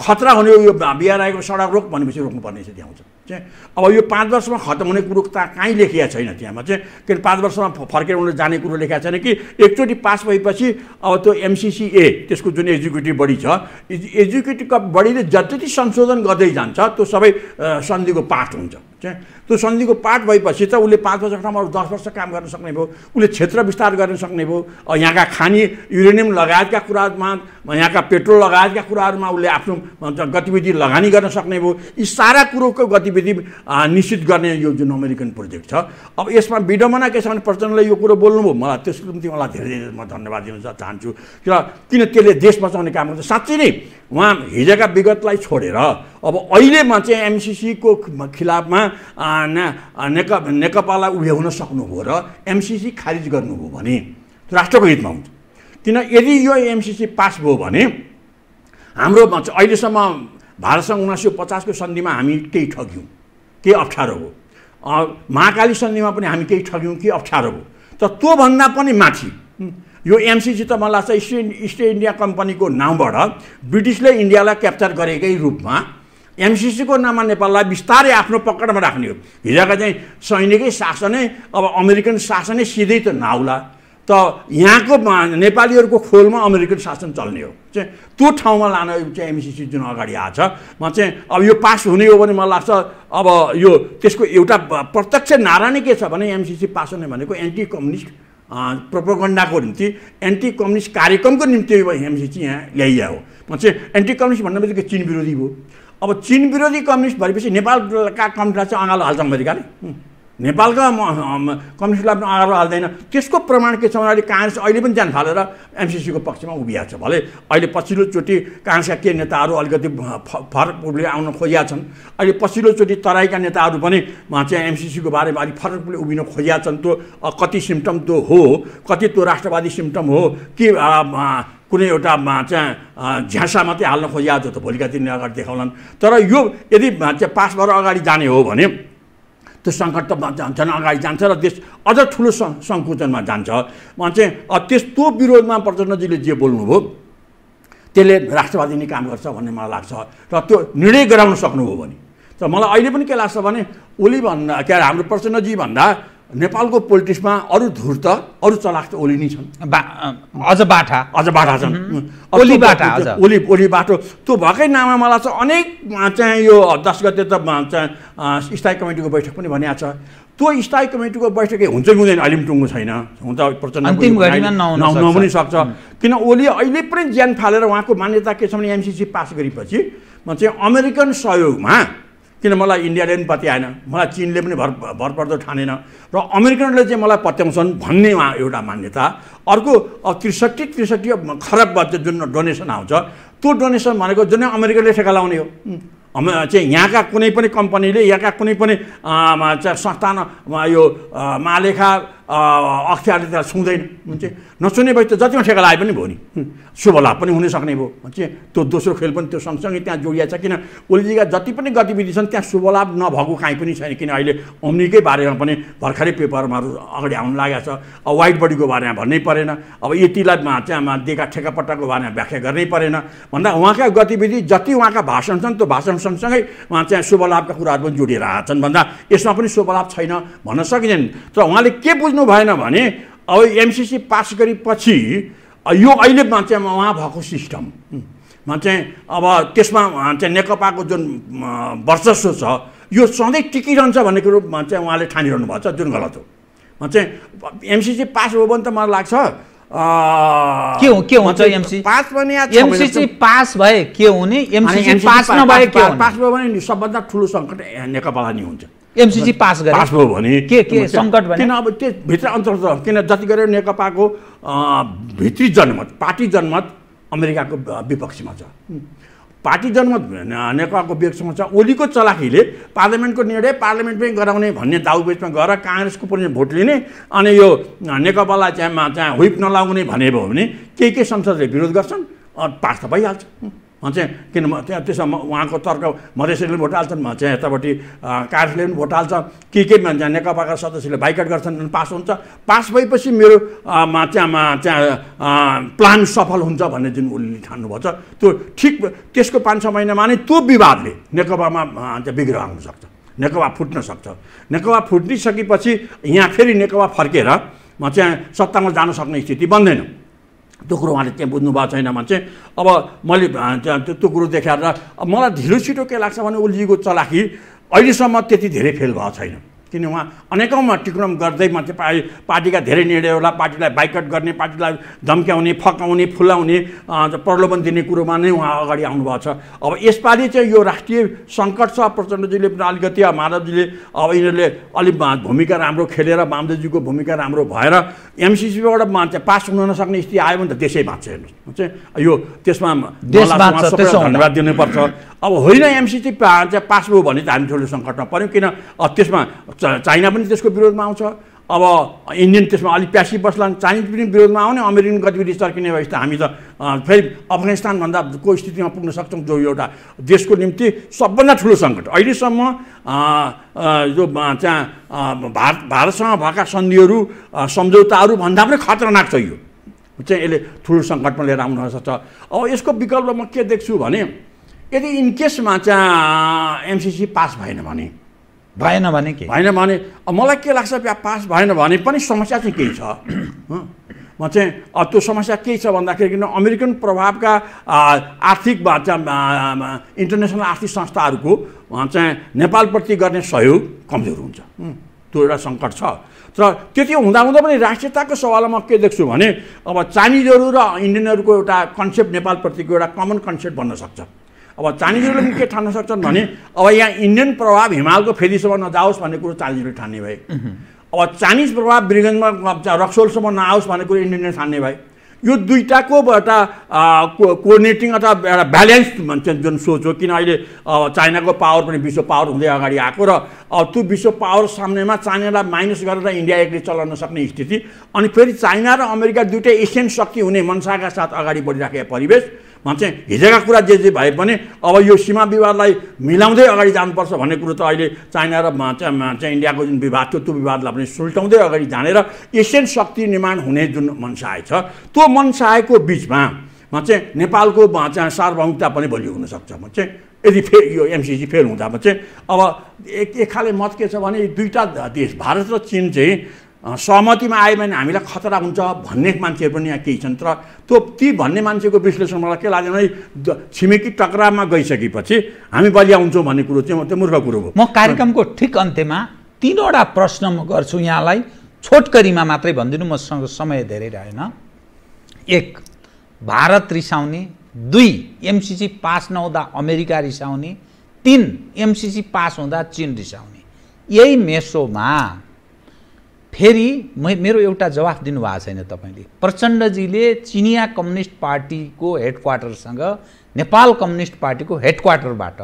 S2: खतरा हुने यो बिआरआईको सडक रोक भनेपछि रोक्नुपर्ने स्थिति आउँछ चाहिँ अब यो पाँच वर्षमा खत्तम हुने कुरो त कहीँ लेखिया छैन त्यहाँमा चाहिँ किन पाँच वर्षमा फर्केर उनीहरू जाने कुरो लेखिया छैन कि एकचोटि पास भएपछि अब त्यो एमसिसिए त्यसको जुन एजुकेटिभ बडी छ एजुकेटिभ बडीले जति संशोधन गर्छ बढ्दै जान्छ त्यो सबै सन्धिको पाठ हुन्छ चाहिँ त्यो सन्धिको पाठ भएपछि त उसले पाँच वर्षको ठाउँमा अरू दस वर्ष काम गर्न सक्ने भयो उसले क्षेत्र विस्तार गर्न सक्ने भयो यहाँका खानी युरेनियम लगायतका कुरामा यहाँका पेट्रोल लगायतका कुराहरूमा उसले आफ्नो गतिविधि लगानी गर्न सक्ने भयो यी सारा कुरोको गतिविधि निश्चित गर्ने यो जुन अमेरिकन प्रोजेक्ट छ अब यसमा विडम्बना के छ भने प्रचण्डले यो कुरो बोल्नुभयो मलाई त्यसको निम्ति मलाई धेरै धेरै म धन्यवाद दिन चाहन्छु र किन त्यसले देश बचाउने काम गर्छ साँच्चै नै उहाँ हिजोका विगतलाई छोडेर अब अहिलेमा चाहिँ एमसिसीको खिलाफमा नेक नेकपालाई उभ्याउन सक्नुभयो र एमसिसी खारिज गर्नुभयो भने राष्ट्रको हितमा हुन्छ किन यदि यो एमसिसी पास भयो भने हाम्रो अहिलेसम्म भारतसँग उन्नाइस सय पचासको सन्धिमा हामी केही ठग्यौँ केही अप्ठ्यारो हो महाकाली सन्धिमा पनि हामी केही ठग्यौँ केही अप्ठ्यारो हो तर त्योभन्दा पनि माथि यो एमसिसी त मलाई लाग्छ इस्ट इस्ट इन्डिया कम्पनीको नाउँबाट ब्रिटिसले इन्डियालाई क्याप्चर गरेकै रूपमा एमसिसीको नाममा नेपाललाई बिस्तारै आफ्नो पकडमा राख्ने हो हिजोका चाहिँ सैनिकै शासनै अब अमेरिकन शासनै सिधै त नआउला त यहाँको नेपालीहरूको खोलमा अमेरिकन शासन चल्ने हो चाहिँ त्यो ठाउँमा लान चाहिँ एमसिसी जुन अगाडि आएको छ म चाहिँ अब यो पास हुने हो भने मलाई लाग्छ अब यो त्यसको एउटा प्रत्यक्ष नारा नै के छ भने एमसिसी पास हुने भनेको एन्टी कम्युनिस्ट प्रोपोगन्डाको निम्ति एन्टी कम्युनिस्ट कार्यक्रमको निम्ति एमसिसी यहाँ ल्याइया हो म चाहिँ एन्टी कम्युनिस्ट भन्ने बित्तिकै चिन विरोधी भयो अब चिन विरोधी कम्युनिस्ट भएपछि नेपालका कम्युनिस्टलाई चाहिँ अँगालो हाल्छ अमेरिकाले नेपालका कम्युनिस्टलाई पनि अँगालो हाल्दैन त्यसको प्रमाण के छ उनीहरूले काङ्ग्रेस अहिले पनि जान थालेर एमसिसीको पक्षमा उभिएको छ भले अहिले पछिल्लोचोटि काङ्ग्रेसका के नेताहरू अलिकति फरक उसले आउन खोजिया छन् अहिले पछिल्लोचोटि तराईका नेताहरू पनि चाहिँ एमसिसीको बारेमा अलिक फरक उसले उभिन खोजिया छन् त्यो कति सिम्टम त्यो हो कति त्यो राष्ट्रवादी सिम्टम हो के कुनै एउटा चाहिँ झ्यासा मात्रै हाल्न खोजे आज त भोलिका दिन अगाडि देखाउलान् तर यो यदि चाहिँ पास भएर अगाडि जाने हो भने त्यो सङ्कट त झन् अगाडि जान्छ र देश अझ ठुलो सङ्कुचनमा जान्छ भन्छ त्यस्तो विरोधमा प्रचण्डजीले जे बोल्नुभयो त्यसले राष्ट्रवादी नै काम गर्छ भन्ने मलाई लाग्छ र त्यो निर्णय गराउन सक्नुभयो भने त मलाई अहिले पनि के लाग्छ भने ओली भन्दा के अरे हाम्रो प्रचण्डजी भन्दा नेपालको पोलिटिक्समा अरू धुर्त अरू चलाक त ओली नै छन् अझ बाटा अझ बाटा छन् ओली बाटा ओली ओली बाटो त्यो भएकै नाममा मलाई चाहिँ अनेक चाहिँ यो दस गते त चाहिँ स्थायी कमिटीको बैठक पनि भनिएको छ त्यो स्थायी कमिटीको बैठक हुन्छ कि हुँदैन अहिले पनि टुङ्गो छैन हुन्छ त प्रचण्ड नहुन पनि सक्छ किन ओली अहिले पनि ज्यान फालेर उहाँको मान्यता के छ भने एमसिसी पास गरेपछि म चाहिँ अमेरिकन सहयोगमा किन मलाई इन्डियाले पनि पत्याएन मलाई चिनले पनि भर भरपर्दो ठानेन र अमेरिकनले चाहिँ मलाई पत्याउँछन् भन्ने उहाँ एउटा मान्यता अर्को त्रिसठी त्रिसठी खराब बच्चा जुन डोनेसन आउँछ त्यो डोनेसन भनेको जुन अमेरिकनले ठेका लाउने हो चाहिँ यहाँका कुनै पनि कम्पनीले यहाँका कुनै पनि संस्थान यो महालेखा अख्तियारले त्यसलाई सुँदैन हुन्छ नसुने भए त जतिमा ठेका लाए पनि भयो नि शुभ लाभ पनि हुनसक्ने भयो भन्छ त्यो दोस्रो खेल पनि त्यो सँगसँगै त्यहाँ जोडिया छ किन ओलीजीका जति पनि गतिविधि छन् त्यहाँ शुभ लाभ नभएको काहीँ पनि छैन किन अहिले ओम्नीकै बारेमा पनि भर्खरै पेपरमा अगाडि आउनु लागेको छ अब वाइट बडीको बारेमा भन्नै परेन अब यतिलाई चाहिँ दिएका ठेकापट्टाको बारेमा व्याख्या गर्नै परेन भन्दा उहाँका गतिविधि जति उहाँका भाषण छन् त्यो भाषण सँगसँगै उहाँ चाहिँ शुभ लाभका कुराहरू पनि जोडिएर छन् भन्दा यसमा पनि शुभ लाभ छैन भन्न सकिँदैन तर उहाँले के बुझ्नु सक्नु भएन भने अब एमसिसी पास गरेपछि यो अहिले चाहिँ उहाँ भएको सिस्टम चाहिँ अब त्यसमा चाहिँ नेकपाको जुन वर्चस्व छ यो सधैँ टिकिरहन्छ भन्ने कुरो चाहिँ उहाँले ठानिरहनु भएको छ जुन गलत हो चाहिँ एमसिसी पास हो भने त मलाई लाग्छ के हो के हुन्छ एमसी पास भने एमसिसी
S1: पास भए
S2: के हुने एमसिसी पास नभए पास भयो भने सबभन्दा ठुलो सङ्कट नेकपालाई नि हुन्छ एमसिसी पास गरे पास भयो भने के के सङ्कट भयो किन अब त्यो भित्र अन्तर छ किन जति गरेर नेकपाको भित्री जनमत पार्टी जनमत अमेरिकाको विपक्षमा छ पार्टी जनमत नेकपाको विपक्षमा छ ओलीको चलाखीले पार्लियामेन्टको निर्णय पार्लियामेन्टमै गराउने भन्ने दाउबेचमा गएर काङ्ग्रेसको पनि भोट लिने अनि यो नेकपालाई चाहिँ चाहिँ हुइप नलाउने भने भयो भने केही केही संसदले विरोध गर्छन् पास त भइहाल्छ चाहिँ किन त्यहाँ त्यसमा उहाँको तर्क मधेसले पनि भोट हाल्छन् म चाहिँ यतापट्टि कार्सले पनि भोट हाल्छ के के भन्छ नेकपाका सदस्यले बाइकट गर्छन् पास हुन्छ पास भएपछि मेरो त्यहाँ त्यहाँ प्लान सफल हुन्छ भन्ने जुन उसले ठान्नुभएको छ त्यो ठिक त्यसको पाँच छ महिनामा नै त्यो विवादले नेकपामा त्यहाँ बिग्रह सक्छ नेकपा फुट्न सक्छ नेकपा फुटिसकेपछि यहाँ फेरि नेकपा फर्केर म चाहिँ सत्तामा जान सक्ने स्थिति बन्दैन त्यो कुरो उहाँले त्यहाँ बुझ्नु भएको छैन भने चाहिँ अब मैले त्यो कुरो देखाएर मलाई ढिलो छिटो के लाग्छ भने उसले चलाखी अहिलेसम्म त्यति धेरै फेल भएको छैन किन उहाँ अनेकौँमा टिक्रम गर्दै मात्रै पा पार्टीका धेरै निर्णयहरूलाई पार्टीलाई बाइकट गर्ने पार्टीलाई धम्क्याउने फकाउने फुलाउने प्रलोभन दिने कुरोमा नै उहाँ अगाडि आउनुभएको छ अब यसपालि चाहिँ यो राष्ट्रिय सङ्कट छ प्रचण्डजीले पनि अलिकति अब माधवजीले अब यिनीहरूले अलिक भूमिका राम्रो खेलेर माधवजीको भूमिका राम्रो भएर एमसिसीबाट मान्छे पास हुन नसक्ने स्थिति आयो भने त देशै बाँच्छ हेर्नुहोस् यो त्यसमा धन्यवाद दिनुपर्छ अब होइन एमसिसी पास भयो भने त हामी ठुलो सङ्कटमा पऱ्यौँ किन त्यसमा चाइना पनि त्यसको विरोधमा आउँछ अब इन्डियन त्यसमा अलिक प्यासी बस्लान् चाइनिज पनि विरोधमा आउने अमेरिकन गतिविधि चर्किने भएपछि त हामी त फेरि अफगानिस्तानभन्दा को स्थितिमा पुग्न सक्छौँ जो एउटा देशको निम्ति सबभन्दा ठुलो सङ्कट अहिलेसम्म जो त्यहाँ भारत भारतसँग भएका सन्धिहरू सम्झौताहरू भन्दा पनि खतरनाक छ यो चाहिँ यसले ठुलो सङ्कटमा लिएर आउन सक्छ अब यसको विकल्प म के देख्छु भने यदि इनकेसमा चाहिँ एमसिसी पास भएन भने भएन भने के भएन भने मलाई के लाग्छ पास भएन भने पनि समस्या चाहिँ केही छ (clears throat) म चाहिँ त्यो समस्या केही छ भन्दाखेरि किन अमेरिकन प्रभावका आर्थिक इन्टरनेसनल आर्थिक संस्थाहरूको चाहिँ नेपालप्रति गर्ने सहयोग कमजोर हुन्छ त्यो एउटा सङ्कट छ तर त्यति हुँदाहुँदा पनि राष्ट्रियताको सवालमा म के देख्छु भने अब चाइनिजहरू र इन्डियनहरूको एउटा कन्सेप्ट नेपालप्रतिको एउटा कमन कन्सेप्ट बन्न सक्छ अब चाइनिजहरूले पनि के ठान्न सक्छन् भने अब यहाँ इन्डियन प्रभाव हिमालको फेदीसम्म नजाओस् भन्ने कुरो चालिसले ठान्ने भए अब चाइनिज प्रभाव वीरगन्जमा रक्सोलसम्म नआओस् भन्ने कुरो इन्डियनले ठान्ने भए यो दुईवटाको एउटा कोअर्डिनेटिङ अथवा एउटा ब्यालेन्स भन्छ जुन सोच हो किन अहिले चाइनाको पावर पनि विश्व पावर हुँदै अगाडि आएको र त्यो विश्व पावर सामनेमा चाइनालाई माइनस गरेर इन्डिया एक्लै चलाउन सक्ने स्थिति अनि फेरि चाइना र अमेरिका दुइटै एसियन शक्ति हुने मनसाका साथ अगाडि बढिराखेका परिवेश मान्छे चाहिँ हिजोका कुरा जे जे भए पनि अब यो सीमा विवादलाई मिलाउँदै अगाडि जानुपर्छ भन्ने कुरो त अहिले चाइना र चाहिँ इन्डियाको जुन विवाद थियो त्यो विवादलाई पनि सुल्टाउँदै अगाडि जानेर एसियन शक्ति निर्माण हुने जुन मनसाय छ त्यो मनसायको बिचमा मान्छे नेपालको चाहिँ सार्वभौमिकता पनि भोलि हुनसक्छ म चाहिँ यदि फे यो एमसिसी फेल हुँदामा चाहिँ अब एक एक खाले मत के छ भने दुईवटा देश भारत र चिन चाहिँ सहमतिमा आयो भने हामीलाई खतरा हुन्छ भन्ने मान्छेहरू पनि यहाँ केही छन् तर त्यो ती भन्ने मान्छेको विश्लेषण मलाई के लाग्दैन छिमेकी टकरावमा गइसकेपछि हामी बलिया आउँछौँ भन्ने कुरो चाहिँ त्यो मूर्ख कुरो हो म कार्यक्रमको ठिक अन्त्यमा तिनवटा
S1: प्रश्न म गर्छु यहाँलाई छोटकरीमा मात्रै भनिदिनु मसँग समय धेरै रहेन एक भारत रिसाउने दुई एमसिसी पास नहुँदा अमेरिका रिसाउने तिन एमसिसी पास हुँदा चिन रिसाउने यही मेसोमा फेरि मेरो एउटा जवाफ दिनुभएको छैन तपाईँले प्रचण्डजीले चिनिया कम्युनिस्ट पार्टीको हेडक्वार्टरसँग नेपाल कम्युनिस्ट पार्टीको हेडक्वार्टरबाट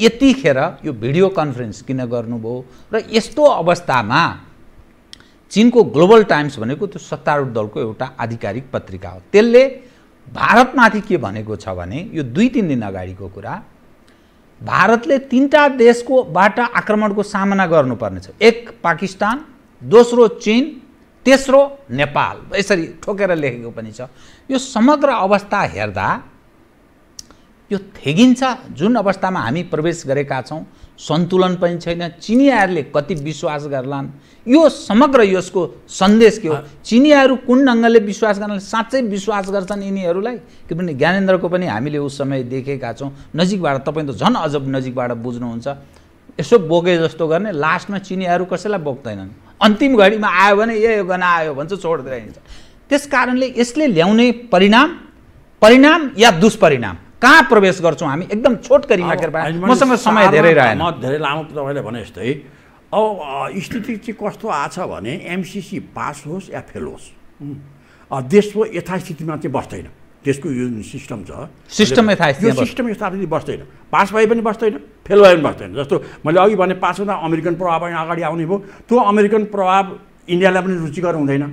S1: यतिखेर यो भिडियो कन्फरेन्स किन गर्नुभयो र यस्तो अवस्थामा चिनको ग्लोबल टाइम्स भनेको त्यो सत्तारूढ दलको एउटा आधिकारिक पत्रिका हो त्यसले भारतमाथि के भनेको छ भने यो दुई तिन दिन अगाडिको कुरा भारतले तिनवटा देशकोबाट आक्रमणको सामना गर्नुपर्नेछ एक पाकिस्तान दोस्रो चिन तेस्रो नेपाल यसरी ठोकेर लेखेको पनि छ यो समग्र अवस्था हेर्दा यो थेगिन्छ जुन अवस्थामा हामी प्रवेश गरेका छौँ सन्तुलन पनि छैन चिनियाहरूले कति विश्वास गर्लान् यो समग्र यसको सन्देश के हो चिनियाहरू कुन ढङ्गले विश्वास गर्न साँच्चै विश्वास गर्छन् यिनीहरूलाई किनभने ज्ञानेन्द्रको पनि हामीले उस समय देखेका छौँ नजिकबाट तपाईँ त झन् अझ नजिकबाट बुझ्नुहुन्छ यसो बोके जस्तो गर्ने लास्टमा चिनियाहरू कसैलाई बोक्दैनन् अन्तिम घडीमा आयो भने ए यो गना आयो भन्छ छोडेर हिँड्छ त्यस कारणले यसले ल्याउने परिणाम परिणाम या दुष्परिणाम कहाँ प्रवेश गर्छौँ हामी एकदम छोटकरीमा मसँग समय धेरै रहेन म
S2: धेरै लामो तपाईँले भने जस्तै अब स्थिति चाहिँ कस्तो आछ भने एमसिसी पास होस् या फेल होस् देशको यथास्थितिमा चाहिँ बस्दैन त्यसको यो सिस्टम छ सिस्टमै यो सिस्टम यस्तो अलिकति बस्दैन पास भए पनि बस्दैन फेल भए पनि बस्दैन जस्तो मैले अघि भने पास हुँदा अमेरिकन प्रभाव अगाडि आउने भयो त्यो अमेरिकन प्रभाव इन्डियालाई पनि रुचिकर हुँदैन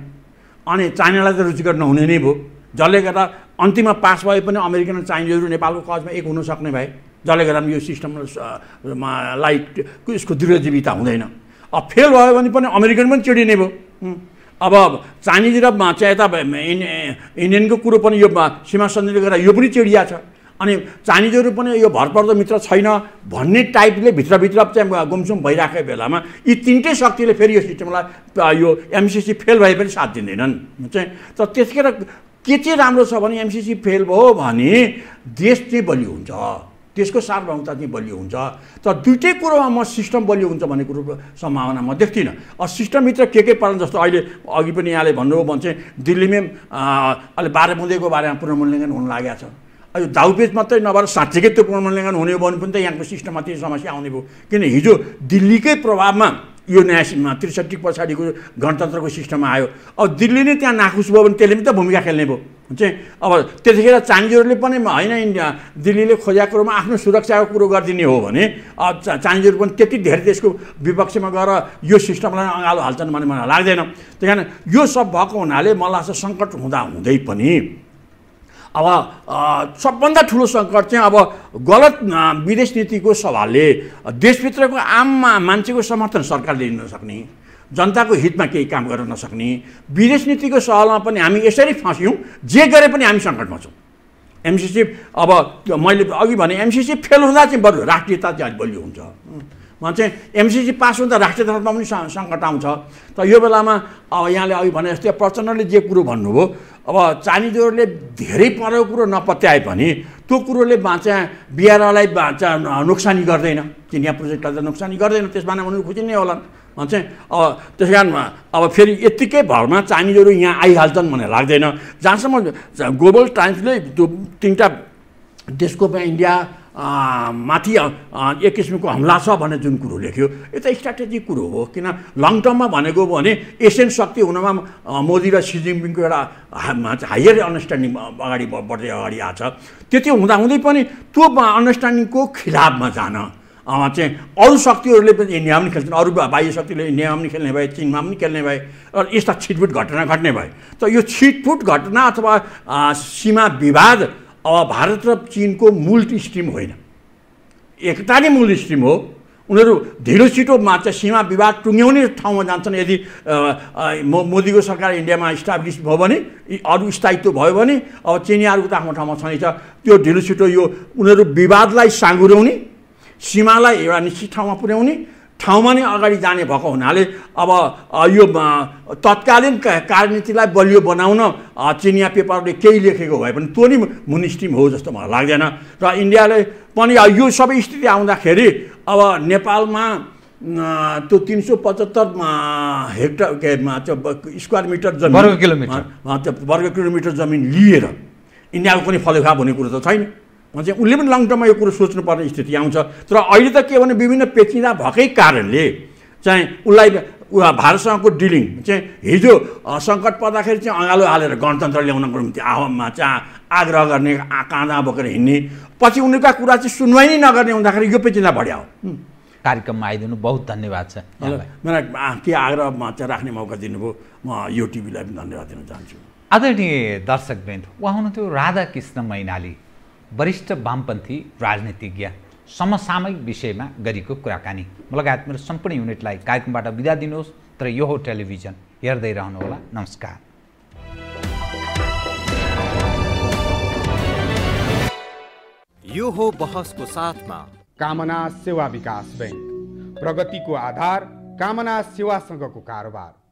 S2: अनि चाइनालाई त रुचिकर नहुने नै भयो जसले गर्दा अन्तिममा पास भए पनि अमेरिकन चाइनिजहरू नेपालको कजमा एक हुन सक्ने भए जसले गर्दा यो सिस्टम लाइट यसको दृढजीविता हुँदैन अब फेल भयो भने पनि अमेरिकन पनि चिडिने भयो अब चाइनिज र चाहिँ यता इन्डियनको कुरो पनि यो सीमा सन्धिले गर्दा यो पनि चिडिया छ अनि चाइनिजहरू पनि यो भरपर्दो मित्र छैन भन्ने टाइपले भित्रभित्र चाहिँ गुमसुम भइरहेको बेलामा यी तिनटै शक्तिले फेरि यो सिस्टमलाई यो एमसिसी फेल भए पनि साथ दिँदैनन् चाहिँ तर त्यसखेर के चाहिँ राम्रो छ भने एमसिसी फेल भयो भने देश चाहिँ बलियो हुन्छ त्यसको सार्वभौमता चाहिँ बलियो हुन्छ तर दुइटै कुरोमा म सिस्टम बलियो हुन्छ भन्ने कुरो सम्भावना म देख्दिनँ अब सिस्टमभित्र के के पर्ने जस्तो अहिले अघि पनि यहाँले भन्नुभयो भने चाहिँ दिल्लीमै अहिले बाह्र बुँदैको बारेमा पुनर्मूल्याङ्कन हुन लागेको छ यो दाउपेच मात्रै नभएर साँच्चीकै त्यो पुनर्मूल्याङ्कन हुने हो भने पनि त यहाँको सिस्टममा त्यही समस्या आउने भयो किन हिजो दिल्लीकै प्रभावमा यो न्यायमा त्रिसठी पछाडिको गणतन्त्रको सिस्टम आयो अब दिल्ली नै त्यहाँ नाखुस भयो भने त्यसले पनि त भूमिका खेल्ने भयो हुन्छ अब त्यतिखेर चाङ्जीहरूले पनि होइन इन्डिया दिल्लीले खोजेको कुरोमा आफ्नो सुरक्षाको कुरो गरिदिने हो भने अब पनि त्यति धेरै देशको विपक्षमा गएर यो सिस्टमलाई अँगालो हाल्छन् भन्ने मलाई लाग्दैन त्यही कारण यो सब भएको हुनाले मलाई लाग्छ सङ्कट हुँदा हुँदै पनि अब सबभन्दा ठुलो सङ्कट चाहिँ अब गलत विदेश नीतिको सवालले देशभित्रको आम मान्छेको समर्थन सरकारले लिन नसक्ने जनताको हितमा केही काम गर्न नसक्ने विदेश नीतिको सवालमा पनि हामी यसरी फँस्यौँ जे गरे पनि हामी सङ्कटमा छौँ एमसिसी अब मैले अघि भने एमसिसी फेल हुँदा चाहिँ बरु राष्ट्रियता चाहिँ अलिक बलियो हुन्छ उहाँ चाहिँ एमसिसी पास हुँदा राष्ट्रियतामा पनि सङ्कट आउँछ त यो बेलामा अब यहाँले अघि भने जस्तै प्रचण्डले जे कुरो भन्नुभयो अब चालिजोहरूले धेरै परको कुरो नपत्याए पनि त्यो कुरोले बाँचा बिहारलाई बाँचा नोक्सानी गर्दैन चिनिया प्रोजेक्टलाई त नोक्सानी गर्दैन त्यसमा उनीहरू खुसी नै होला भन्छ अब त्यस कारण अब फेरि यत्तिकै भरमा चाइनिजहरू यहाँ आइहाल्छन् भन्ने लाग्दैन जहाँसम्म ग्लोबल टाइम्सले त्यो तिनवटा देशको इन्डिया माथि एक किसिमको हमला छ भन्ने जुन कुरो लेख्यो यो त स्ट्राटेजिक कुरो हो किन लङ टर्ममा भनेको भने एसियन शक्ति हुनमा मोदी र सी जिनपिङको एउटा हायर अन्डरस्ट्यान्डिङ अगाडि बढ्दै अगाडि आएको छ त्यति हुँदाहुँदै पनि त्यो अन्डरस्ट्यान्डिङको खिलाफमा जान चाहिँ अरू शक्तिहरूले पनि इन्डियामा पनि खेल्छन् अरू बाह्य शक्तिले इन्डियामा पनि खेल्ने भए चिनमा पनि खेल्ने भए र यस्ता छिटफुट घटना घट्ने भए त यो छिटफुट घटना अथवा सीमा विवाद अब भारत र चिनको मूल स्ट्रिम होइन एकता नै मूल स्ट्रिम हो उनीहरू ढिलो छिटो मात्र सीमा विवाद टुङ्ग्याउने ठाउँमा जान्छन् यदि मोदीको सरकार इन्डियामा इस्टाब्लिस भयो भने अरू स्थायित्व भयो भने अब चिनीहरूको त आफ्नो ठाउँमा छैन त्यो ढिलो छिटो यो उनीहरू विवादलाई साँगुर्याउने सीमालाई एउटा निश्चित ठाउँमा पुर्याउने ठाउँमा नै अगाडि जाने भएको हुनाले अब यो तत्कालीन कार्यनीतिलाई बलियो बनाउन चिनिया पेपरले केही लेखेको भए पनि त्यो नै मुनिस्टिम हो जस्तो मलाई लाग्दैन र इन्डियाले पनि यो सबै स्थिति आउँदाखेरि अब नेपालमा त्यो तिन सौ पचहत्तर हेक्टर के स्क्वायर मिटर जमिन वर्ग किलोमिटर त्यो वर्ग किलोमिटर जमिन लिएर इन्डियाको कुनै फलेफाप हुने कुरो त छैन भन्छ उसले पनि लङ टर्ममा यो कुरो सोच्नुपर्ने स्थिति आउँछ तर अहिले त के भने विभिन्न पेचिँदा भएकै कारणले चाहिँ उसलाई भारतसँगको डिलिङ चाहिँ हिजो सङ्कट पर्दाखेरि चाहिँ अँगालो हालेर गणतन्त्र ल्याउनको निम्ति आह्वानमा चाहिँ आग्रह गर्ने काँदा बोकेर हिँड्ने पछि उनीहरूका कुरा चाहिँ सुनवाई नै नगर्ने हुँदाखेरि यो पेचिँदा बढ्या हो कार्यक्रममा आइदिनु बहुत धन्यवाद छ मलाई के आग्रहमा चाहिँ राख्ने मौका दिनुभयो म यो टिभीलाई पनि धन्यवाद दिन चाहन्छु आदरणीय दर्शक
S1: उहाँ हुनुहुन्थ्यो राधा कृष्ण मैनाली वरिष्ठ वामपन्थी राजनीतिज्ञ समसामयिक विषयमा गरेको कुराकानी म लगायत मेरो सम्पूर्ण युनिटलाई कार्यक्रमबाट बिदा दिनुहोस् तर यो हो टेलिभिजन हेर्दै रहनुहोला नमस्कार यो हो बहसको साथमा कामना सेवा विकास ब्याङ्क प्रगतिको आधार कामना सेवासँगको कारोबार